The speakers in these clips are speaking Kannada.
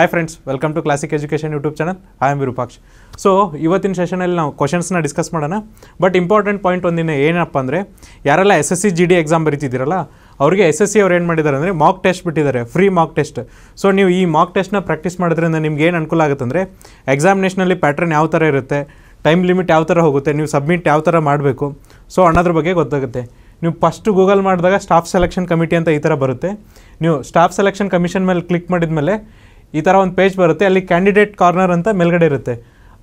hi friends welcome to classic education YouTube channel I am Virupaksh so ಇವತ್ತಿನ ಸೆಷನಲ್ಲಿ ನಾವು ಕ್ವಶನ್ಸ್ನ ಡಿಸ್ಕಸ್ ಮಾಡೋಣ ಬಟ್ ಇಂಪಾರ್ಟೆಂಟ್ ಪಾಯಿಂಟ್ ಒಂದಿನ ಏನಪ್ಪ ಅಂದರೆ ಯಾರೆಲ್ಲ S S C G D exam ಬರೀತಿದ್ದೀರಲ್ಲ ಅವರಿಗೆ ಎಸ್ ಎಸ್ ಸಿ ಅವ್ರು ಏನು ಮಾಡಿದ್ದಾರೆ ಅಂದರೆ ಮಾಕ್ ಟೆಸ್ಟ್ ಬಿಟ್ಟಿದ್ದಾರೆ ಫ್ರೀ ಮಾಕ್ ಟೆಸ್ಟ್ ಸೊ ನೀವು ಈ ಮಾಕ್ ಟೆಸ್ಟ್ನ ಪ್ರಾಕ್ಟೀಸ್ ಮಾಡೋದ್ರಿಂದ ನಿಮ್ಗೆ ಏನು ಅನುಕೂಲ ಆಗುತ್ತೆ ಅಂದರೆ ಎಕ್ಸಾಮಿನೇಷನಲ್ಲಿ ಪ್ಯಾಟ್ರನ್ ಯಾವ ಥರ ಇರುತ್ತೆ ಟೈಮ್ ಲಿಮಿಟ್ ಯಾವ ಥರ ಹೋಗುತ್ತೆ ನೀವು ಸಬ್ಮಿಟ್ ಯಾವ ಥರ ಮಾಡಬೇಕು ಸೊ ಅನ್ನೋದ್ರ ಬಗ್ಗೆ ಗೊತ್ತಾಗುತ್ತೆ ನೀವು ಫಸ್ಟ್ ಗೂಗಲ್ ಮಾಡಿದಾಗ ಸ್ಟಾಫ್ ಸೆಲೆಕ್ಷನ್ ಕಮಿಟಿ ಅಂತ ಈ ಥರ ಬರುತ್ತೆ ನೀವು ಸ್ಟಾಫ್ ಸೆಲೆಕ್ಷನ್ ಕಮಿಷನ್ ಮೇಲೆ ಕ್ಲಿಕ್ ಮಾಡಿದ ಮೇಲೆ ಈ ಥರ ಒಂದು ಪೇಜ್ ಬರುತ್ತೆ ಅಲ್ಲಿ ಕ್ಯಾಂಡಿಡೇಟ್ ಕಾರ್ನರ್ ಅಂತ ಮೇಲ್ಗಡೆ ಇರುತ್ತೆ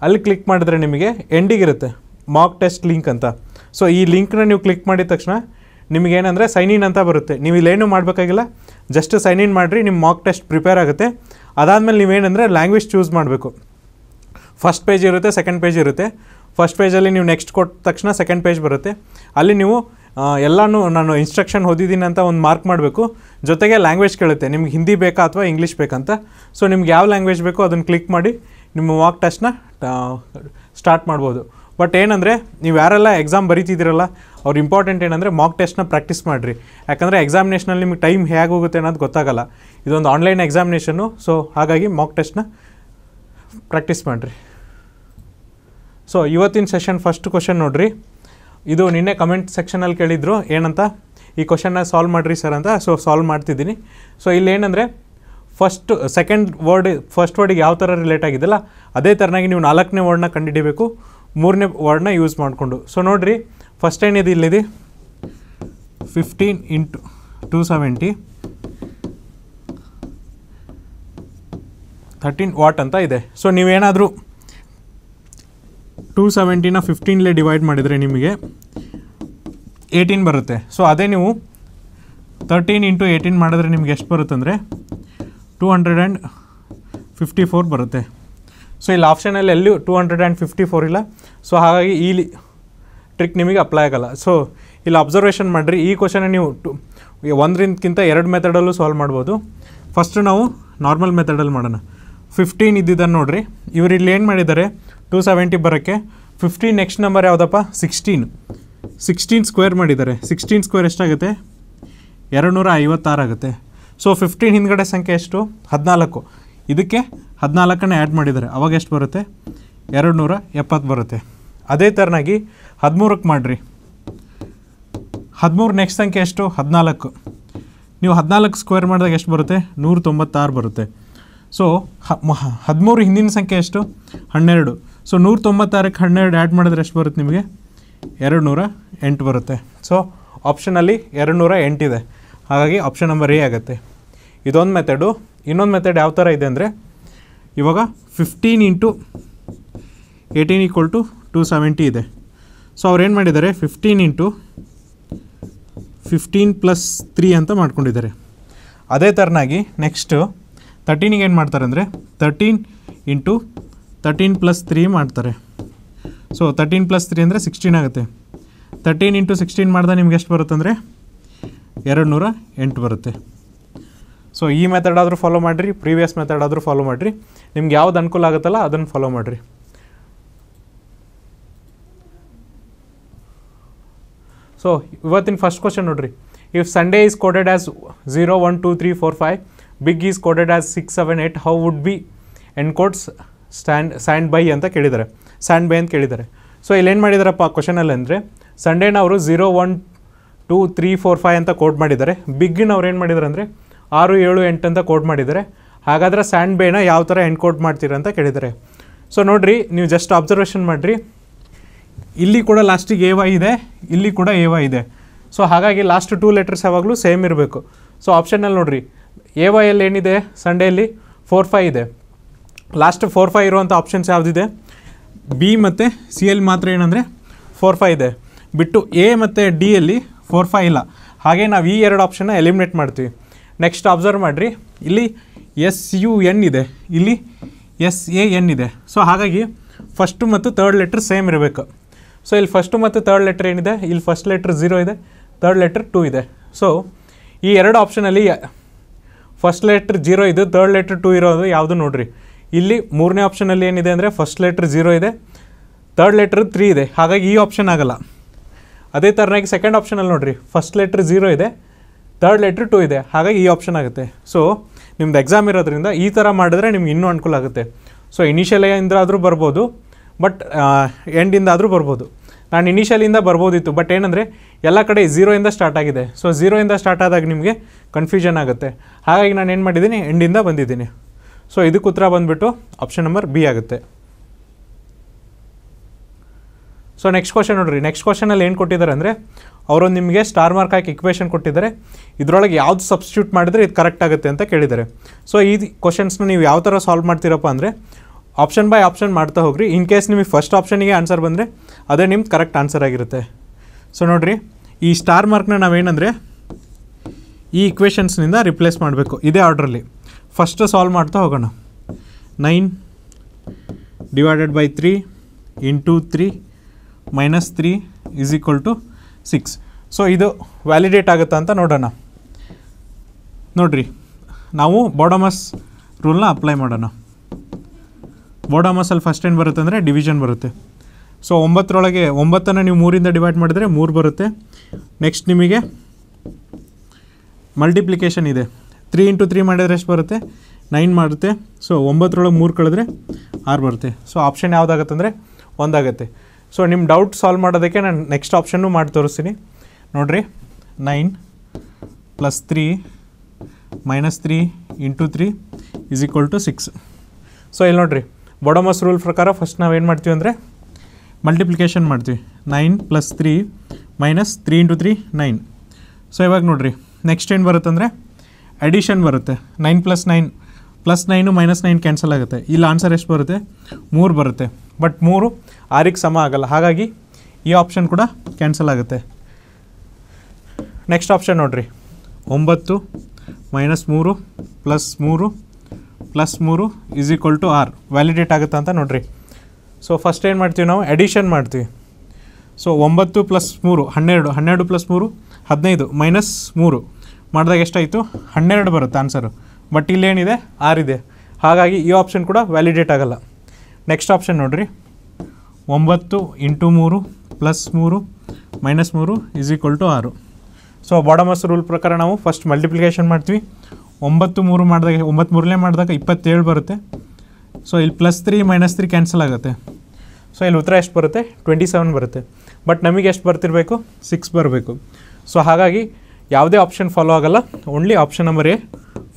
ಅಲ್ಲಿ ಕ್ಲಿಕ್ ಮಾಡಿದ್ರೆ ನಿಮಗೆ ಎಂಡಿಗಿರುತ್ತೆ ಮಾಕ್ ಟೆಸ್ಟ್ ಲಿಂಕ್ ಅಂತ ಸೊ ಈ ಲಿಂಕ್ನ ನೀವು ಕ್ಲಿಕ್ ಮಾಡಿದ ತಕ್ಷಣ ನಿಮಗೇನಂದರೆ ಸೈನ್ ಇನ್ ಅಂತ ಬರುತ್ತೆ ನೀವು ಇಲ್ಲೇನು ಮಾಡಬೇಕಾಗಿಲ್ಲ ಜಸ್ಟ್ ಸೈನ್ ಇನ್ ಮಾಡಿರಿ ನಿಮ್ಮ ಮಾಕ್ ಟೆಸ್ಟ್ ಪ್ರಿಪೇರ್ ಆಗುತ್ತೆ ಅದಾದಮೇಲೆ ನೀವೇನಂದರೆ ಲ್ಯಾಂಗ್ವೇಜ್ ಚೂಸ್ ಮಾಡಬೇಕು ಫಸ್ಟ್ ಪೇಜ್ ಇರುತ್ತೆ ಸೆಕೆಂಡ್ ಪೇಜ್ ಇರುತ್ತೆ ಫಸ್ಟ್ ಪೇಜಲ್ಲಿ ನೀವು ನೆಕ್ಸ್ಟ್ ಕೊಟ್ಟ ತಕ್ಷಣ ಸೆಕೆಂಡ್ ಪೇಜ್ ಬರುತ್ತೆ ಅಲ್ಲಿ ನೀವು ಎಲ್ಲನೂ ನಾನು ಇನ್ಸ್ಟ್ರಕ್ಷನ್ ಓದಿದ್ದೀನಿ ಅಂತ ಒಂದು ಮಾರ್ಕ್ ಮಾಡಬೇಕು ಜೊತೆಗೆ ಲ್ಯಾಂಗ್ವೇಜ್ ಕೇಳುತ್ತೆ ನಿಮ್ಗೆ ಹಿಂದಿ ಬೇಕಾ ಅಥವಾ ಇಂಗ್ಲೀಷ್ ಬೇಕಂತ ಸೊ ನಿಮ್ಗೆ ಯಾವ ಲ್ಯಾಂಗ್ವೇಜ್ ಬೇಕೋ ಅದನ್ನು ಕ್ಲಿಕ್ ಮಾಡಿ ನಿಮ್ಮ ವಾಕ್ ಟೆಸ್ಟ್ನ ಸ್ಟಾರ್ಟ್ ಮಾಡ್ಬೋದು ಬಟ್ ಏನಂದರೆ ನೀವು ಯಾರೆಲ್ಲ ಎಕ್ಸಾಮ್ ಬರೀತಿದ್ದೀರಲ್ಲ ಅವ್ರು ಇಂಪಾರ್ಟೆಂಟ್ ಏನಂದರೆ ಮಾಕ್ ಟೆಸ್ಟ್ನ ಪ್ರಾಕ್ಟೀಸ್ ಮಾಡಿರಿ ಯಾಕಂದರೆ ಎಕ್ಸಾಮಿನೇಷನಲ್ಲಿ ನಿಮಗೆ ಟೈಮ್ ಹೇಗೆ ಹೋಗುತ್ತೆ ಅನ್ನೋದು ಗೊತ್ತಾಗಲ್ಲ ಇದೊಂದು ಆನ್ಲೈನ್ ಎಕ್ಸಾಮಿನೇಷನ್ನು ಸೊ ಹಾಗಾಗಿ ಮಾಕ್ ಟೆಸ್ಟ್ನ ಪ್ರಾಕ್ಟೀಸ್ ಮಾಡಿರಿ ಸೊ ಇವತ್ತಿನ ಸೆಷನ್ ಫಸ್ಟ್ ಕ್ವಶನ್ ನೋಡಿರಿ ಇದು ನಿನ್ನೆ ಕಮೆಂಟ್ ಸೆಕ್ಷನಲ್ಲಿ ಕೇಳಿದ್ರು ಏನಂತ ಈ ಕ್ವಶನ್ನ ಸಾಲ್ವ್ ಮಾಡಿರಿ ಸರ್ ಅಂತ ಸೊ ಸಾಲ್ವ್ ಮಾಡ್ತಿದ್ದೀನಿ ಸೊ ಇಲ್ಲೇನೆಂದರೆ ಫಸ್ಟ್ ಸೆಕೆಂಡ್ ವರ್ಡ್ ಫಸ್ಟ್ ವರ್ಡಿಗೆ ಯಾವ ಥರ ರಿಲೇಟ್ ಆಗಿದ್ದಲ್ಲ ಅದೇ ಥರನಾಗಿ ನೀವು ನಾಲ್ಕನೇ ವರ್ಡ್ನ ಕಂಡುಹಿಡಬೇಕು ಮೂರನೇ ವರ್ಡ್ನ ಯೂಸ್ ಮಾಡಿಕೊಂಡು ಸೊ ನೋಡಿರಿ ಫಸ್ಟ್ ಏನಿದೆ ಇಲ್ಲಿದೆ fifteen into two seventy thirteen what ಅಂತ ಇದೆ ಸೊ ನೀವೇನಾದರೂ ಟೂ ಸೆವೆಂಟಿನ ಫಿಫ್ಟೀನ್ಲೇ ಡಿವೈಡ್ ಮಾಡಿದರೆ ನಿಮಗೆ ಏಯ್ಟೀನ್ ಬರುತ್ತೆ ಸೊ ಅದೇ ನೀವು ತರ್ಟೀನ್ ಇಂಟು ಏಯ್ಟೀನ್ ಮಾಡಿದ್ರೆ ನಿಮ್ಗೆ ಎಷ್ಟು ಬರುತ್ತೆ ಅಂದರೆ two hundred and fifty four ಬರುತ್ತೆ ಸೊ ಇಲ್ಲಿ ಆಪ್ಷನಲ್ಲಿ ಎಲ್ಲೂ two hundred and fifty four ಇಲ್ಲ ಸೊ ಹಾಗಾಗಿ ಈಲಿ ಟ್ರಿಕ್ ನಿಮಗೆ ಅಪ್ಲೈ ಆಗೋಲ್ಲ ಸೊ ಇಲ್ಲಿ ಅಬ್ಸರ್ವೇಷನ್ ಮಾಡಿರಿ ಈ ಕ್ವಶನ ನೀವು ಟು ಒಂದರಿಂದಕ್ಕಿಂತ ಎರಡು ಮೆಥಡಲ್ಲೂ ಸಾಲ್ವ್ ಮಾಡ್ಬೋದು ಫಸ್ಟು ನಾವು ನಾರ್ಮಲ್ ಮೆಥಡಲ್ಲಿ ಮಾಡೋಣ ಫಿಫ್ಟೀನ್ ಇದ್ದಿದ್ದನ್ನು ನೋಡಿರಿ ಇವರು ಇಲ್ಲಿ ಏನು ಮಾಡಿದ್ದಾರೆ ಟು ಸೆವೆಂಟಿ ಬರೋಕ್ಕೆ ಫಿಫ್ಟೀನ್ ನೆಕ್ಸ್ಟ್ ನಂಬರ್ ಯಾವುದಪ್ಪ ಸಿಕ್ಸ್ಟೀನ್ ಸಿಕ್ಸ್ಟೀನ್ ಸ್ಕ್ವೇರ್ ಮಾಡಿದ್ದಾರೆ ಸಿಕ್ಸ್ಟೀನ್ ಸ್ಕ್ವೇರ್ ಎಷ್ಟಾಗುತ್ತೆ ಎರಡು ನೂರ ಐವತ್ತಾರು ಆಗುತ್ತೆ ಸೊ ಫಿಫ್ಟೀನ್ ಹಿಂದ್ಗಡೆ ಸಂಖ್ಯೆ ಎಷ್ಟು ಹದಿನಾಲ್ಕು ಇದಕ್ಕೆ ಹದಿನಾಲ್ಕನೇ ಆ್ಯಡ್ ಮಾಡಿದ್ದಾರೆ ಅವಾಗ ಎಷ್ಟು ಬರುತ್ತೆ ಎರಡು ನೂರ ಎಪ್ಪತ್ತು ಬರುತ್ತೆ ಅದೇ ಥರನಾಗಿ ಹದಿಮೂರಕ್ಕೆ ಮಾಡಿರಿ ಹದಿಮೂರು ನೆಕ್ಸ್ಟ್ ಸಂಖ್ಯೆ ಎಷ್ಟು ಹದಿನಾಲ್ಕು ನೀವು ಹದಿನಾಲ್ಕು ಸ್ಕ್ವೇರ್ ಮಾಡಿದಾಗ ಎಷ್ಟು ಬರುತ್ತೆ ನೂರ ತೊಂಬತ್ತಾರು ಬರುತ್ತೆ ಸೊ ಹ ಹದಿಮೂರು ಹಿಂದಿನ ಸಂಖ್ಯೆ ಎಷ್ಟು ಹನ್ನೆರಡು ಸೊ ನೂರ ತೊಂಬತ್ತಾರಕ್ಕೆ ಹನ್ನೆರಡು ಆ್ಯಡ್ ಮಾಡಿದ್ರೆ ಎಷ್ಟು ಬರುತ್ತೆ ನಿಮಗೆ ಎರಡು ನೂರ ಎಂಟು ಬರುತ್ತೆ ಸೊ ಆಪ್ಷನಲ್ಲಿ ಎರಡು ನೂರ ಎಂಟಿದೆ ಹಾಗಾಗಿ ಆಪ್ಷನ್ ನಂಬರ್ ಎ ಆಗುತ್ತೆ ಇದೊಂದು ಮೆಥಡು ಇನ್ನೊಂದು ಮೆಥಡ್ ಯಾವ ಥರ ಇದೆ ಅಂದರೆ ಇವಾಗ fifteen into eighteen equal to two seventy ಇದೆ ಸೊ ಅವ್ರೇನು ಮಾಡಿದ್ದಾರೆ fifteen into fifteen plus three ಅಂತ ಮಾಡ್ಕೊಂಡಿದ್ದಾರೆ ಅದೇ ಥರನಾಗಿ ನೆಕ್ಸ್ಟು ತರ್ಟೀನಿಗೆ ಏನು ಮಾಡ್ತಾರೆ ಅಂದರೆ thirteen into thirteen plus three ಮಾಡ್ತಾರೆ ಸೊ ತರ್ಟೀನ್ ಪ್ಲಸ್ ತ್ರೀ ಅಂದರೆ ಸಿಕ್ಸ್ಟೀನ್ ಆಗುತ್ತೆ ತರ್ಟೀನ್ ಇಂಟು ಸಿಕ್ಸ್ಟೀನ್ ಮಾಡಿದಾಗ ನಿಮ್ಗೆ ಎಷ್ಟು ಬರುತ್ತೆ ಅಂದರೆ ಎರಡು ನೂರ ಎಂಟು ಬರುತ್ತೆ ಸೊ ಈ ಮೆಥಡ್ ಆದರೂ ಫಾಲೋ ಮಾಡಿರಿ ಪ್ರೀವಿಯಸ್ ಮೆಥಡ್ ಆದರೂ ಫಾಲೋ ಮಾಡಿರಿ ನಿಮ್ಗೆ ಯಾವ್ದು ಅನುಕೂಲ ಆಗುತ್ತಲ್ಲ ಅದನ್ನು ಫಾಲೋ ಮಾಡಿರಿ ಸೊ ಇವತ್ತಿನ ಫಸ್ಟ್ ಕ್ವಶನ್ ನೋಡಿರಿ if Sunday is coded as zero one two three four five big is coded as six seven eight how would be encoded stand sand by ಅಂತ ಕೇಳಿದ್ದಾರೆ ಸ್ಯಾಂಡ್ ಬೈ ಅಂತ ಕೇಳಿದ್ದಾರೆ ಸೊ ಇಲ್ಲೇನು ಮಾಡಿದಾರಪ್ಪ ಕ್ವಶನಲ್ಲಿ ಅಂದರೆ ಸಂಡೇನ ಅವರು zero one two three four five ಅಂತ ಕೋಡ್ ಮಾಡಿದ್ದಾರೆ ಬಿಗ್ಗಿನ ಅವ್ರು ಏನು ಮಾಡಿದ್ದಾರೆ ಅಂದರೆ ಆರು ಏಳು ಎಂಟು ಅಂತ ಕೋಡ್ ಮಾಡಿದ್ದಾರೆ ಹಾಗಾದರೆ ಸ್ಯಾಂಡ್ ಬೇನ ಯಾವ ಥರ ಎಂಡ್ ಕೋಡ್ ಮಾಡ್ತೀರ ಅಂತ ಕೇಳಿದ್ದಾರೆ ಸೊ ನೋಡಿರಿ ನೀವು ಜಸ್ಟ್ ಅಬ್ಸರ್ವೇಷನ್ ಮಾಡಿರಿ ಇಲ್ಲಿ ಕೂಡ ಲಾಸ್ಟಿಗೆ ಎ ವೈ ಇದೆ ಇಲ್ಲಿ ಕೂಡ ಎ ವೈ ಇದೆ ಸೊ ಹಾಗಾಗಿ ಲಾಸ್ಟ್ ಟೂ ಲೆಟರ್ಸ್ ಯಾವಾಗಲೂ ಸೇಮ್ ಇರಬೇಕು ಸೊ ಆಪ್ಷನಲ್ಲಿ ನೋಡಿರಿ ಎ ವೈಯಲ್ಲಿ ಏನಿದೆ ಸಂಡೇಲಿ ಫೋರ್ ಫೈ ಇದೆ ಲಾಸ್ಟ್ ಫೋರ್ ಫೈವ್ ಇರುವಂಥ ಆಪ್ಷನ್ಸ್ ಯಾವುದಿದೆ ಬಿ ಮತ್ತು ಸಿ ಎಲ್ ಮಾತ್ರ ಏನಂದರೆ ಫೋರ್ ಫೈ ಇದೆ ಬಿಟ್ಟು ಎ ಮತ್ತು ಡಿಯಲ್ಲಿ ಫೋರ್ ಫೈ ಇಲ್ಲ ಹಾಗೆ ನಾವು ಈ ಎರಡು ಆಪ್ಷನ್ನ ಎಲಿಮಿನೇಟ್ ಮಾಡ್ತೀವಿ ನೆಕ್ಸ್ಟ್ ಅಬ್ಸರ್ವ್ ಮಾಡಿರಿ ಇಲ್ಲಿ ಎಸ್ ಯು ಎನ್ ಇದೆ ಇಲ್ಲಿ ಎಸ್ ಎ ಎನ್ ಇದೆ ಸೊ ಹಾಗಾಗಿ ಫಸ್ಟು ಮತ್ತು ತರ್ಡ್ ಲೆಟ್ರ್ ಸೇಮ್ ಇರಬೇಕು ಸೊ ಇಲ್ಲಿ ಫಸ್ಟು ಮತ್ತು ತರ್ಡ್ ಲೆಟ್ರ್ ಏನಿದೆ ಇಲ್ಲಿ ಫಸ್ಟ್ ಲೆಟ್ರ್ ಝೀರೋ ಇದೆ ತರ್ಡ್ ಲೆಟ್ರ್ ಟೂ ಇದೆ ಸೊ ಈ ಎರಡು ಆಪ್ಷನಲ್ಲಿ ಫಸ್ಟ್ ಲೆಟ್ರ್ ಜೀರೋ ಇದು ತರ್ಡ್ ಲೆಟ್ರ್ ಟೂ ಇರೋದು ಯಾವುದು ನೋಡಿರಿ ಇಲ್ಲಿ ಮೂರನೇ ಆಪ್ಷನಲ್ಲಿ ಏನಿದೆ ಅಂದರೆ ಫಸ್ಟ್ ಲೆಟ್ರ್ ಝೀರೋ ಇದೆ ತರ್ಡ್ ಲೆಟ್ರ್ ತ್ರೀ ಇದೆ ಹಾಗಾಗಿ ಈ ಆಪ್ಷನ್ ಆಗಲ್ಲ ಅದೇ ಥರನಾಗಿ ಸೆಕೆಂಡ್ ಆಪ್ಷನಲ್ಲಿ ನೋಡಿರಿ ಫಸ್ಟ್ ಲೆಟ್ರ್ ಝೀರೋ ಇದೆ ತರ್ಡ್ ಲೆಟ್ರ್ ಟೂ ಇದೆ ಹಾಗಾಗಿ ಈ ಆಪ್ಷನ್ ಆಗುತ್ತೆ ಸೊ ನಿಮ್ದು ಎಕ್ಸಾಮ್ ಇರೋದ್ರಿಂದ ಈ ಥರ ಮಾಡಿದ್ರೆ ನಿಮ್ಗೆ ಇನ್ನೂ ಅನುಕೂಲ ಆಗುತ್ತೆ ಸೊ ಆದರೂ ಬರ್ಬೋದು ಬಟ್ ಆದರೂ ಬರ್ಬೋದು ನಾನು ಇನಿಷಿಯಲಿಂದ ಬರ್ಬೋದಿತ್ತು ಬಟ್ ಏನಂದರೆ ಎಲ್ಲ ಕಡೆ ಝೀರೋಯಿಂದ ಸ್ಟಾರ್ಟ್ ಆಗಿದೆ ಸೊ ಝೀರೋಯಿಂದ ಸ್ಟಾರ್ಟ್ ಆದಾಗ ನಿಮಗೆ ಕನ್ಫ್ಯೂಷನ್ ಆಗುತ್ತೆ ಹಾಗಾಗಿ ನಾನು ಏನು ಮಾಡಿದ್ದೀನಿ ಎಂಡಿಂದ ಬಂದಿದ್ದೀನಿ ಸೊ ಇದಕ್ಕೆ ಉತ್ತರ ಬಂದುಬಿಟ್ಟು ಆಪ್ಷನ್ ನಂಬರ್ ಬಿ ಆಗುತ್ತೆ ಸೊ ನೆಕ್ಸ್ಟ್ ಕ್ವಶನ್ ನೋಡಿರಿ ನೆಕ್ಸ್ಟ್ ಕ್ವಶನಲ್ಲಿ ಏನು ಕೊಟ್ಟಿದ್ದಾರೆ ಅಂದರೆ ಅವರು ನಿಮಗೆ ಸ್ಟಾರ್ ಮಾರ್ಕ್ ಹಾಕಿ ಇಕ್ವೇಷನ್ ಕೊಟ್ಟಿದ್ದಾರೆ ಇದರೊಳಗೆ ಯಾವ್ದು ಸಬ್ಸ್ಟಿಟ್ಯೂಟ್ ಮಾಡಿದರೆ ಇದು ಕರೆಕ್ಟ್ ಆಗುತ್ತೆ ಅಂತ ಕೇಳಿದ್ದಾರೆ ಸೊ ಈ ಕ್ವಶನ್ಸ್ನ ನೀವು ಯಾವ ಥರ ಸಾಲ್ವ್ ಮಾಡ್ತೀರಪ್ಪ ಅಂದರೆ ಆಪ್ಷನ್ ಬೈ ಆಪ್ಷನ್ ಮಾಡ್ತಾ ಹೋಗ್ರಿ ಇನ್ ಕೇಸ್ ನಿಮಗೆ ಫಸ್ಟ್ ಆಪ್ಷನಿಗೆ ಆನ್ಸರ್ ಬಂದರೆ ಅದೇ ನಿಮ್ದು ಕರೆಕ್ಟ್ ಆನ್ಸರ್ ಆಗಿರುತ್ತೆ ಸೊ ನೋಡಿರಿ ಈ ಸ್ಟಾರ್ ಮಾರ್ಕ್ನ ನಾವೇನಂದರೆ ಈ ಇಕ್ವೇಷನ್ಸ್ನಿಂದ ರಿಪ್ಲೇಸ್ ಮಾಡಬೇಕು ಇದೇ ಆರ್ಡ್ರಲ್ಲಿ ಫಸ್ಟ್ ಸಾಲ್ವ್ ಮಾಡ್ತಾ ಹೋಗೋಣ nine divided by three into three minus three is equal to six so ಇದು ವ್ಯಾಲಿಡೇಟ್ ಆಗುತ್ತಾ ಅಂತ ನೋಡೋಣ ನೋಡಿರಿ ನಾವು ಬೋಡಮಸ್ ರೂಲ್ನ ಅಪ್ಲೈ ಮಾಡೋಣ ಬೋಡಾಮಸಲ್ಲಿ ಫಸ್ಟ್ ಏನು ಬರುತ್ತೆ ಅಂದರೆ ಡಿವಿಷನ್ ಬರುತ್ತೆ ಸೊ ಒಂಬತ್ತರೊಳಗೆ ಒಂಬತ್ತನ್ನು ನೀವು ಮೂರಿಂದ ಡಿವೈಡ್ ಮಾಡಿದರೆ ಮೂರು ಬರುತ್ತೆ ನೆಕ್ಸ್ಟ್ ನಿಮಗೆ ಮಲ್ಟಿಪ್ಲಿಕೇಶನ್ ಇದೆ ತ್ರೀ ಇಂಟು ತ್ರೀ ಮಾಡಿದರೆ ಎಷ್ಟು ಬರುತ್ತೆ ನೈನ್ ಮಾಡುತ್ತೆ ಸೊ ಒಂಬತ್ತರೊಳಗೆ ಮೂರು ಕಳೆದ್ರೆ ಆರು ಬರುತ್ತೆ ಸೊ ಆಪ್ಷನ್ ಅಂದರೆ ಒಂದಾಗತ್ತೆ ಸೊ ನಿಮ್ಮ ಡೌಟ್ ಸಾಲ್ವ್ ಮಾಡೋದಕ್ಕೆ ನಾನು ನೆಕ್ಸ್ಟ್ ಆಪ್ಷನ್ನು ಮಾಡಿ ತೋರಿಸ್ತೀನಿ ನೋಡಿರಿ nine plus three minus three into three is equal to six so ಇಲ್ಲಿ ನೋಡಿರಿ ಬೊಡಮಸ್ ರೂಲ್ ಪ್ರಕಾರ ಫಸ್ಟ್ ನಾವು ಏನು ಮಾಡ್ತೀವಿ ಅಂದರೆ ಮಲ್ಟಿಪ್ಲಿಕೇಶನ್ ಮಾಡ್ತೀವಿ nine plus three minus three into three nine so ಇವಾಗ ನೋಡಿರಿ ನೆಕ್ಸ್ಟ್ ಏನು ಬರುತ್ತಂದರೆ ಅಡಿಷನ್ ಬರುತ್ತೆ nine plus nine plus nine minus nine cancel ಆಗುತ್ತೆ ಇಲ್ಲಿ ಆನ್ಸರ್ ಎಷ್ಟು ಬರುತ್ತೆ ಮೂರು ಬರುತ್ತೆ ಬಟ್ ಮೂರು ಆರಿಗೆ ಸಮ ಆಗಲ್ಲ ಹಾಗಾಗಿ ಈ ಆಪ್ಷನ್ ಕೂಡ ಕ್ಯಾನ್ಸಲ್ ಆಗುತ್ತೆ ನೆಕ್ಸ್ಟ್ ಆಪ್ಷನ್ ನೋಡಿರಿ ಒಂಬತ್ತು ಮೈನಸ್ ಮೂರು ಪ್ಲಸ್ ಮೂರು ಪ್ಲಸ್ ಮೂರು ಈಸ್ ಈಕ್ವಲ್ ಟು ಆರ್ ವ್ಯಾಲಿಡೇಟ್ ಆಗುತ್ತಾ ಅಂತ ನೋಡಿರಿ ಸೊ ಫಸ್ಟ್ ಏನು ಮಾಡ್ತೀವಿ ನಾವು ಎಡಿಷನ್ ಮಾಡ್ತೀವಿ ಸೊ ಒಂಬತ್ತು ಪ್ಲಸ್ ಮೂರು ಹನ್ನೆರಡು ಹನ್ನೆರಡು ಪ್ಲಸ್ ಮೂರು ಹದಿನೈದು ಮೈನಸ್ ಮೂರು ಮಾಡಿದಾಗ ಎಷ್ಟಾಯಿತು ಹನ್ನೆರಡು ಬರುತ್ತೆ ಆನ್ಸರು ಬಟ್ ಇಲ್ಲೇನಿದೆ ಆರಿದೆ ಹಾಗಾಗಿ ಈ ಆಪ್ಷನ್ ಕೂಡ ವ್ಯಾಲಿಡೇಟ್ ಆಗೋಲ್ಲ ನೆಕ್ಸ್ಟ್ ಆಪ್ಷನ್ ನೋಡಿರಿ ಒಂಬತ್ತು ಇಂಟು ಮೂರು ಪ್ಲಸ್ ಮೂರು ಮೈನಸ್ ಮೂರು ಇಸ್ ಈಕ್ವಲ್ ಟು ಆರು ಸೊ ಬಾಡಮಸ್ ರೂಲ್ ಪ್ರಕಾರ ನಾವು ಫಸ್ಟ್ ಮಲ್ಟಿಪ್ಲಿಕೇಶನ್ ಮಾಡ್ತೀವಿ ಒಂಬತ್ತು ಮೂರು ಮಾಡಿದಾಗ ಒಂಬತ್ತು ಮೂರನೇ ಮಾಡಿದಾಗ ಇಪ್ಪತ್ತೇಳು ಬರುತ್ತೆ ಸೊ ಇಲ್ಲಿ plus three minus three cancel ಆಗುತ್ತೆ ಸೊ ಇಲ್ಲಿ ಉತ್ತರ ಎಷ್ಟು ಬರುತ್ತೆ ಟ್ವೆಂಟಿ ಸೆವೆನ್ ಬರುತ್ತೆ ಬಟ್ ನಮಗೆ ಎಷ್ಟು ಬರ್ತಿರಬೇಕು ಸಿಕ್ಸ್ ಬರಬೇಕು ಸೊ ಹಾಗಾಗಿ ಯಾವುದೇ ಆಪ್ಷನ್ ಫಾಲೋ ಆಗಲ್ಲ only option number A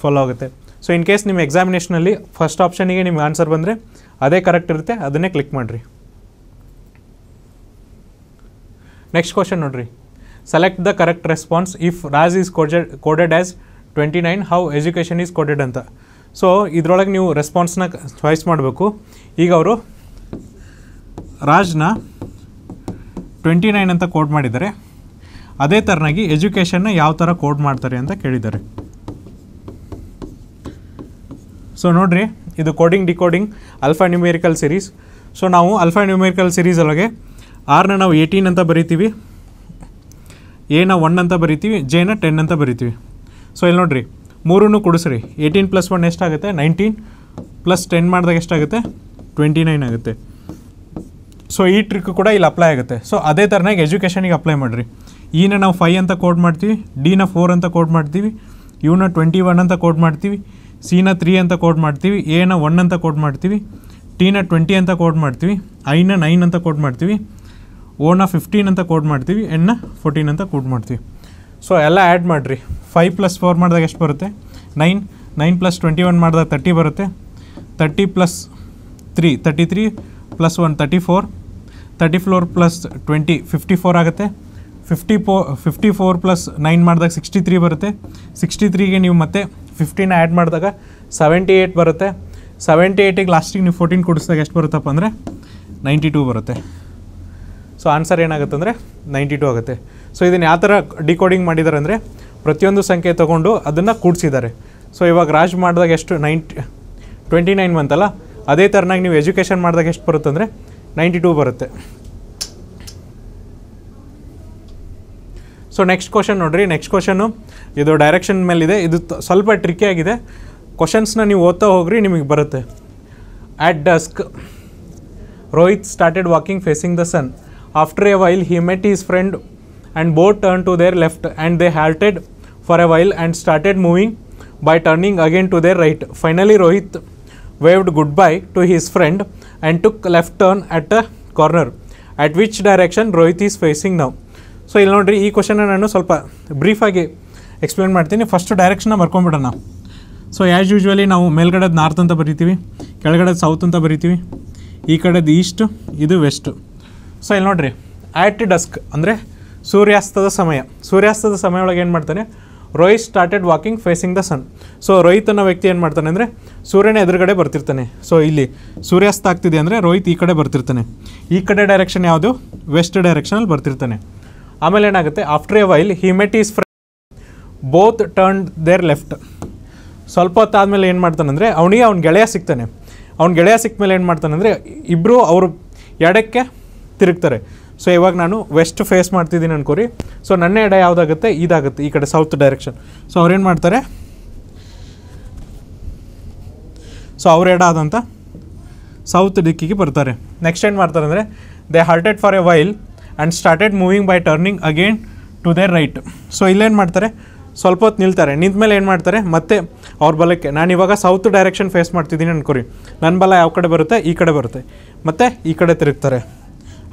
follow ಆಗುತ್ತೆ ಸೊ ಇನ್ ಕೇಸ್ ನಿಮ್ಮ ಎಕ್ಸಾಮಿನೇಷನಲ್ಲಿ ಫಸ್ಟ್ ಆಪ್ಷನಿಗೆ ನಿಮ್ಗೆ ಆನ್ಸರ್ ಬಂದರೆ ಅದೇ ಕರೆಕ್ಟ್ ಇರುತ್ತೆ ಅದನ್ನೇ ಕ್ಲಿಕ್ ಮಾಡಿರಿ ನೆಕ್ಸ್ಟ್ ಕ್ವಶನ್ ನೋಡಿರಿ select the correct response if Raj is coded coded as twenty nine how education is coded ಅಂತ ಸೊ ಇದರೊಳಗೆ ನೀವು ರೆಸ್ಪಾನ್ಸ್ನ ಚಾಯ್ಸ್ ಮಾಡಬೇಕು ಈಗ ಅವರು ರಾಜ್ನ ಟ್ವೆಂಟಿ ನೈನ್ ಅಂತ ಕೋಡ್ ಮಾಡಿದ್ದಾರೆ ಅದೇ ಥರನಾಗಿ ಎಜುಕೇಷನ್ನ ಯಾವ ಥರ ಕೋಡ್ ಮಾಡ್ತಾರೆ ಅಂತ ಕೇಳಿದ್ದಾರೆ ಸೊ ನೋಡ್ರಿ ಇದು coding decoding alpha numerical series so ನಾವು ಅಲ್ಫಾ ನ್ಯೂಮೇರಿಕಲ್ ಸಿರೀಸ್ ಒಳಗೆ ಆರ್ನ ನಾವು ಏಯ್ಟೀನ್ ಅಂತ ಬರಿತೀವಿ ಏನ ಒನ್ ಅಂತ ಬರಿತೀವಿ ಜೇನ ಟೆನ್ ಅಂತ ಬರಿತೀವಿ ಸೊ ಇಲ್ಲಿ ನೋಡ್ರಿ ಮೂರನ್ನು ಕೊಡಿಸ್ರಿ ಏಯ್ಟೀನ್ ಪ್ಲಸ್ ಒನ್ ಎಷ್ಟಾಗುತ್ತೆ ನೈನ್ಟೀನ್ ಪ್ಲಸ್ ಟೆನ್ ಮಾಡಿದಾಗ ಎಷ್ಟಾಗುತ್ತೆ ಟ್ವೆಂಟಿ ನೈನ್ ಆಗುತ್ತೆ ಸೊ ಈ ಟ್ರಿಕ್ ಕೂಡ ಇಲ್ಲಿ ಅಪ್ಲೈ ಆಗುತ್ತೆ ಸೊ ಅದೇ ಥರನಾಗಿ ಎಜುಕೇಷನಿಗೆ ಅಪ್ಲೈ ಮಾಡಿರಿ ಈನ e ನಾವು ಫೈ ಅಂತ ಕೋಡ್ ಮಾಡ್ತೀವಿ ಡಿನ ಫೋರ್ ಅಂತ ಕೋಡ್ ಮಾಡ್ತೀವಿ ಯುನ ಟ್ವೆಂಟಿ ಒನ್ ಅಂತ ಕೋಡ್ ಮಾಡ್ತೀವಿ ಸಿನ ತ್ರೀ ಅಂತ ಕೋಡ್ ಮಾಡ್ತೀವಿ ಎನ ಒನ್ ಅಂತ ಕೋಡ್ ಮಾಡ್ತೀವಿ ಟಿನ ಟ್ವೆಂಟಿ ಅಂತ ಕೋಡ್ ಮಾಡ್ತೀವಿ ಐನ ನೈನ್ ಅಂತ ಕೋಡ್ ಮಾಡ್ತೀವಿ ಓನ ಫಿಫ್ಟೀನ್ ಅಂತ ಕೋಡ್ ಮಾಡ್ತೀವಿ ಎನ್ನ ಫೋರ್ಟೀನ್ ಅಂತ ಕೋಡ್ ಮಾಡ್ತೀವಿ ಸೊ ಎಲ್ಲ ಆ್ಯಡ್ ಮಾಡಿರಿ ಫೈವ್ ಪ್ಲಸ್ ಫೋರ್ ಮಾಡಿದಾಗ ಎಷ್ಟು ಬರುತ್ತೆ nine nine plus twenty one ಮಾಡಿದಾಗ ತರ್ಟಿ ಬರುತ್ತೆ thirty plus three thirty three plus one thirty four thirty four plus twenty fifty four ಆಗುತ್ತೆ fifty four fifty four plus nine ಮಾಡಿದಾಗ ಸಿಕ್ಸ್ಟಿ ತ್ರೀ ಬರುತ್ತೆ ಸಿಕ್ಸ್ಟಿ ತ್ರೀಗೆ ನೀವು ಮತ್ತೆ ಫಿಫ್ಟೀನ್ ಆ್ಯಡ್ ಮಾಡಿದಾಗ ಸೆವೆಂಟಿ ಏಯ್ಟ್ ಬರುತ್ತೆ ಸೆವೆಂಟಿ ಏಯ್ಟಿಗೆ ಲಾಸ್ಟಿಗೆ ನೀವು ಫೋರ್ಟೀನ್ ಕೊಡಿಸಿದಾಗ ಎಷ್ಟು ಬರುತ್ತಪ್ಪ ಅಂದರೆ ನೈಂಟಿ ಟೂ ಬರುತ್ತೆ ಸೊ ಆನ್ಸರ್ ಏನಾಗುತ್ತೆ ಅಂದರೆ ನೈಂಟಿ ಟೂ ಆಗುತ್ತೆ ಸೊ ಇದನ್ನು ಯಾವ ಥರ ಡಿಕೋಡಿಂಗ್ ಮಾಡಿದ್ದಾರೆ ಅಂದರೆ ಪ್ರತಿಯೊಂದು ಸಂಖ್ಯೆ ತೊಗೊಂಡು ಅದನ್ನು ಕೂಡಿಸಿದ್ದಾರೆ ಸೊ ಇವಾಗ ರಾಜ್ ಮಾಡಿದಾಗ ಎಷ್ಟು ನೈಂಟಿ ಟ್ವೆಂಟಿ ನೈನ್ ಮಂತಲ್ಲ ಅದೇ ಥರನಾಗಿ ನೀವು ಎಜುಕೇಷನ್ ಮಾಡಿದಾಗ ಎಷ್ಟು ಬರುತ್ತೆ ಅಂದರೆ ನೈಂಟಿ ಟೂ ಬರುತ್ತೆ ಸೊ ನೆಕ್ಸ್ಟ್ ಕ್ವಶನ್ ನೋಡಿರಿ ನೆಕ್ಸ್ಟ್ ಕ್ವಶನು ಇದು ಡೈರೆಕ್ಷನ್ ಮೇಲಿದೆ ಇದು ಸ್ವಲ್ಪ ಟ್ರಿಕಿಯಾಗಿದೆ ಕ್ವಶನ್ಸ್ನ ನೀವು ಓದ್ತಾ ಹೋಗ್ರಿ ನಿಮಗೆ ಬರುತ್ತೆ at dusk Rohit started walking facing the sun after a while he met his friend and both turn to their left and they halted for a while and started moving by turning again to their right finally Rohit waved goodbye to his friend and took left turn at a corner at which direction Rohit is facing now so ಇಲ್ಲಿ ನೋಡಿರಿ ಈ ಕ್ವಶನ್ನ ನಾನು ಸ್ವಲ್ಪ ಬ್ರೀಫಾಗಿ ಎಕ್ಸ್ಪ್ಲೇನ್ ಮಾಡ್ತೀನಿ ಫಸ್ಟ್ ಡೈರೆಕ್ಷನ್ನ ಬರ್ಕೊಂಬಿಡೋಣ ಸೊ ಆ್ಯಸ್ ಯೂಶ್ವಲಿ ನಾವು ಮೇಲ್ಗಡೆದು ನಾರ್ತ್ ಅಂತ ಬರಿತೀವಿ ಕೆಳಗಡೆದು ಸೌತ್ ಅಂತ ಬರಿತೀವಿ ಈ ಕಡೆದು ಈಸ್ಟು ಇದು ವೆಸ್ಟು ಸೊ ಇಲ್ಲಿ ನೋಡಿರಿ ಆ್ಯಟ್ ಡಸ್ಕ್ ಅಂದರೆ ಸೂರ್ಯಾಸ್ತದ ಸಮಯ ಸೂರ್ಯಾಸ್ತದ ಸಮಯ ಒಳಗೆ ಏನು ಮಾಡ್ತಾನೆ Rohit started walking facing the sun so Rohit ಅನ್ನೋ ವ್ಯಕ್ತಿ ಏನು ಮಾಡ್ತಾನೆ ಅಂದರೆ ಸೂರ್ಯನ ಎದುರುಗಡೆ ಬರ್ತಿರ್ತಾನೆ ಸೊ ಇಲ್ಲಿ ಸೂರ್ಯಾಸ್ತ ಆಗ್ತಿದೆ ಅಂದರೆ ರೋಹಿತ್ ಈ ಕಡೆ ಬರ್ತಿರ್ತಾನೆ ಈ ಕಡೆ ಡೈರೆಕ್ಷನ್ ಯಾವುದು ವೆಸ್ಟ್ ಡೈರೆಕ್ಷನಲ್ಲಿ ಬರ್ತಿರ್ತಾನೆ ಆಮೇಲೆ ಏನಾಗುತ್ತೆ after a while he met his friend both turn their left ಸ್ವಲ್ಪ ಹೊತ್ತಾದಮೇಲೆ ಏನು ಮಾಡ್ತಾನಂದರೆ ಅವನಿಗೆ ಅವ್ನ ಗೆಳೆಯ ಸಿಗ್ತಾನೆ ಅವ್ನ ಗೆಳೆಯ ಸಿಕ್ಕ ಮೇಲೆ ಏನು ಮಾಡ್ತಾನಂದರೆ ಇಬ್ಬರು ಅವರು ಎಡಕ್ಕೆ ತಿರುಗ್ತಾರೆ ಸೊ ಇವಾಗ ನಾನು ವೆಸ್ಟ್ ಫೇಸ್ ಮಾಡ್ತಿದ್ದೀನಿ ಅನ್ಕೋರಿ ಸೊ ನನ್ನ ಎಡ ಯಾವುದಾಗುತ್ತೆ ಇದಾಗುತ್ತೆ ಈ ಕಡೆ ಸೌತ್ ಡೈರೆಕ್ಷನ್ ಸೊ ಅವ್ರೇನು ಮಾಡ್ತಾರೆ ಸೊ ಅವ್ರ ಎಡ ಆದಂಥ ಸೌತ್ ದಿಕ್ಕಿಗೆ ಬರ್ತಾರೆ ನೆಕ್ಸ್ಟ್ ಏನು ಮಾಡ್ತಾರೆ ಅಂದರೆ they halted for a while and started moving by turning again to their right so ಇಲ್ಲೇನು ಮಾಡ್ತಾರೆ ಸ್ವಲ್ಪ ಹೊತ್ತು ನಿಲ್ತಾರೆ ನಿಂತ ಮೇಲೆ ಏನು ಮಾಡ್ತಾರೆ ಮತ್ತೆ ಅವ್ರ ಬಲಕ್ಕೆ ನಾನು ಇವಾಗ ಸೌತ್ ಡೈರೆಕ್ಷನ್ ಫೇಸ್ ಮಾಡ್ತಿದ್ದೀನಿ ಅನ್ಕೋರಿ ನನ್ನ ಬಲ ಯಾವ ಕಡೆ ಬರುತ್ತೆ ಈ ಕಡೆ ಬರುತ್ತೆ ಮತ್ತು ಈ ಕಡೆ ತಿರುಗ್ತಾರೆ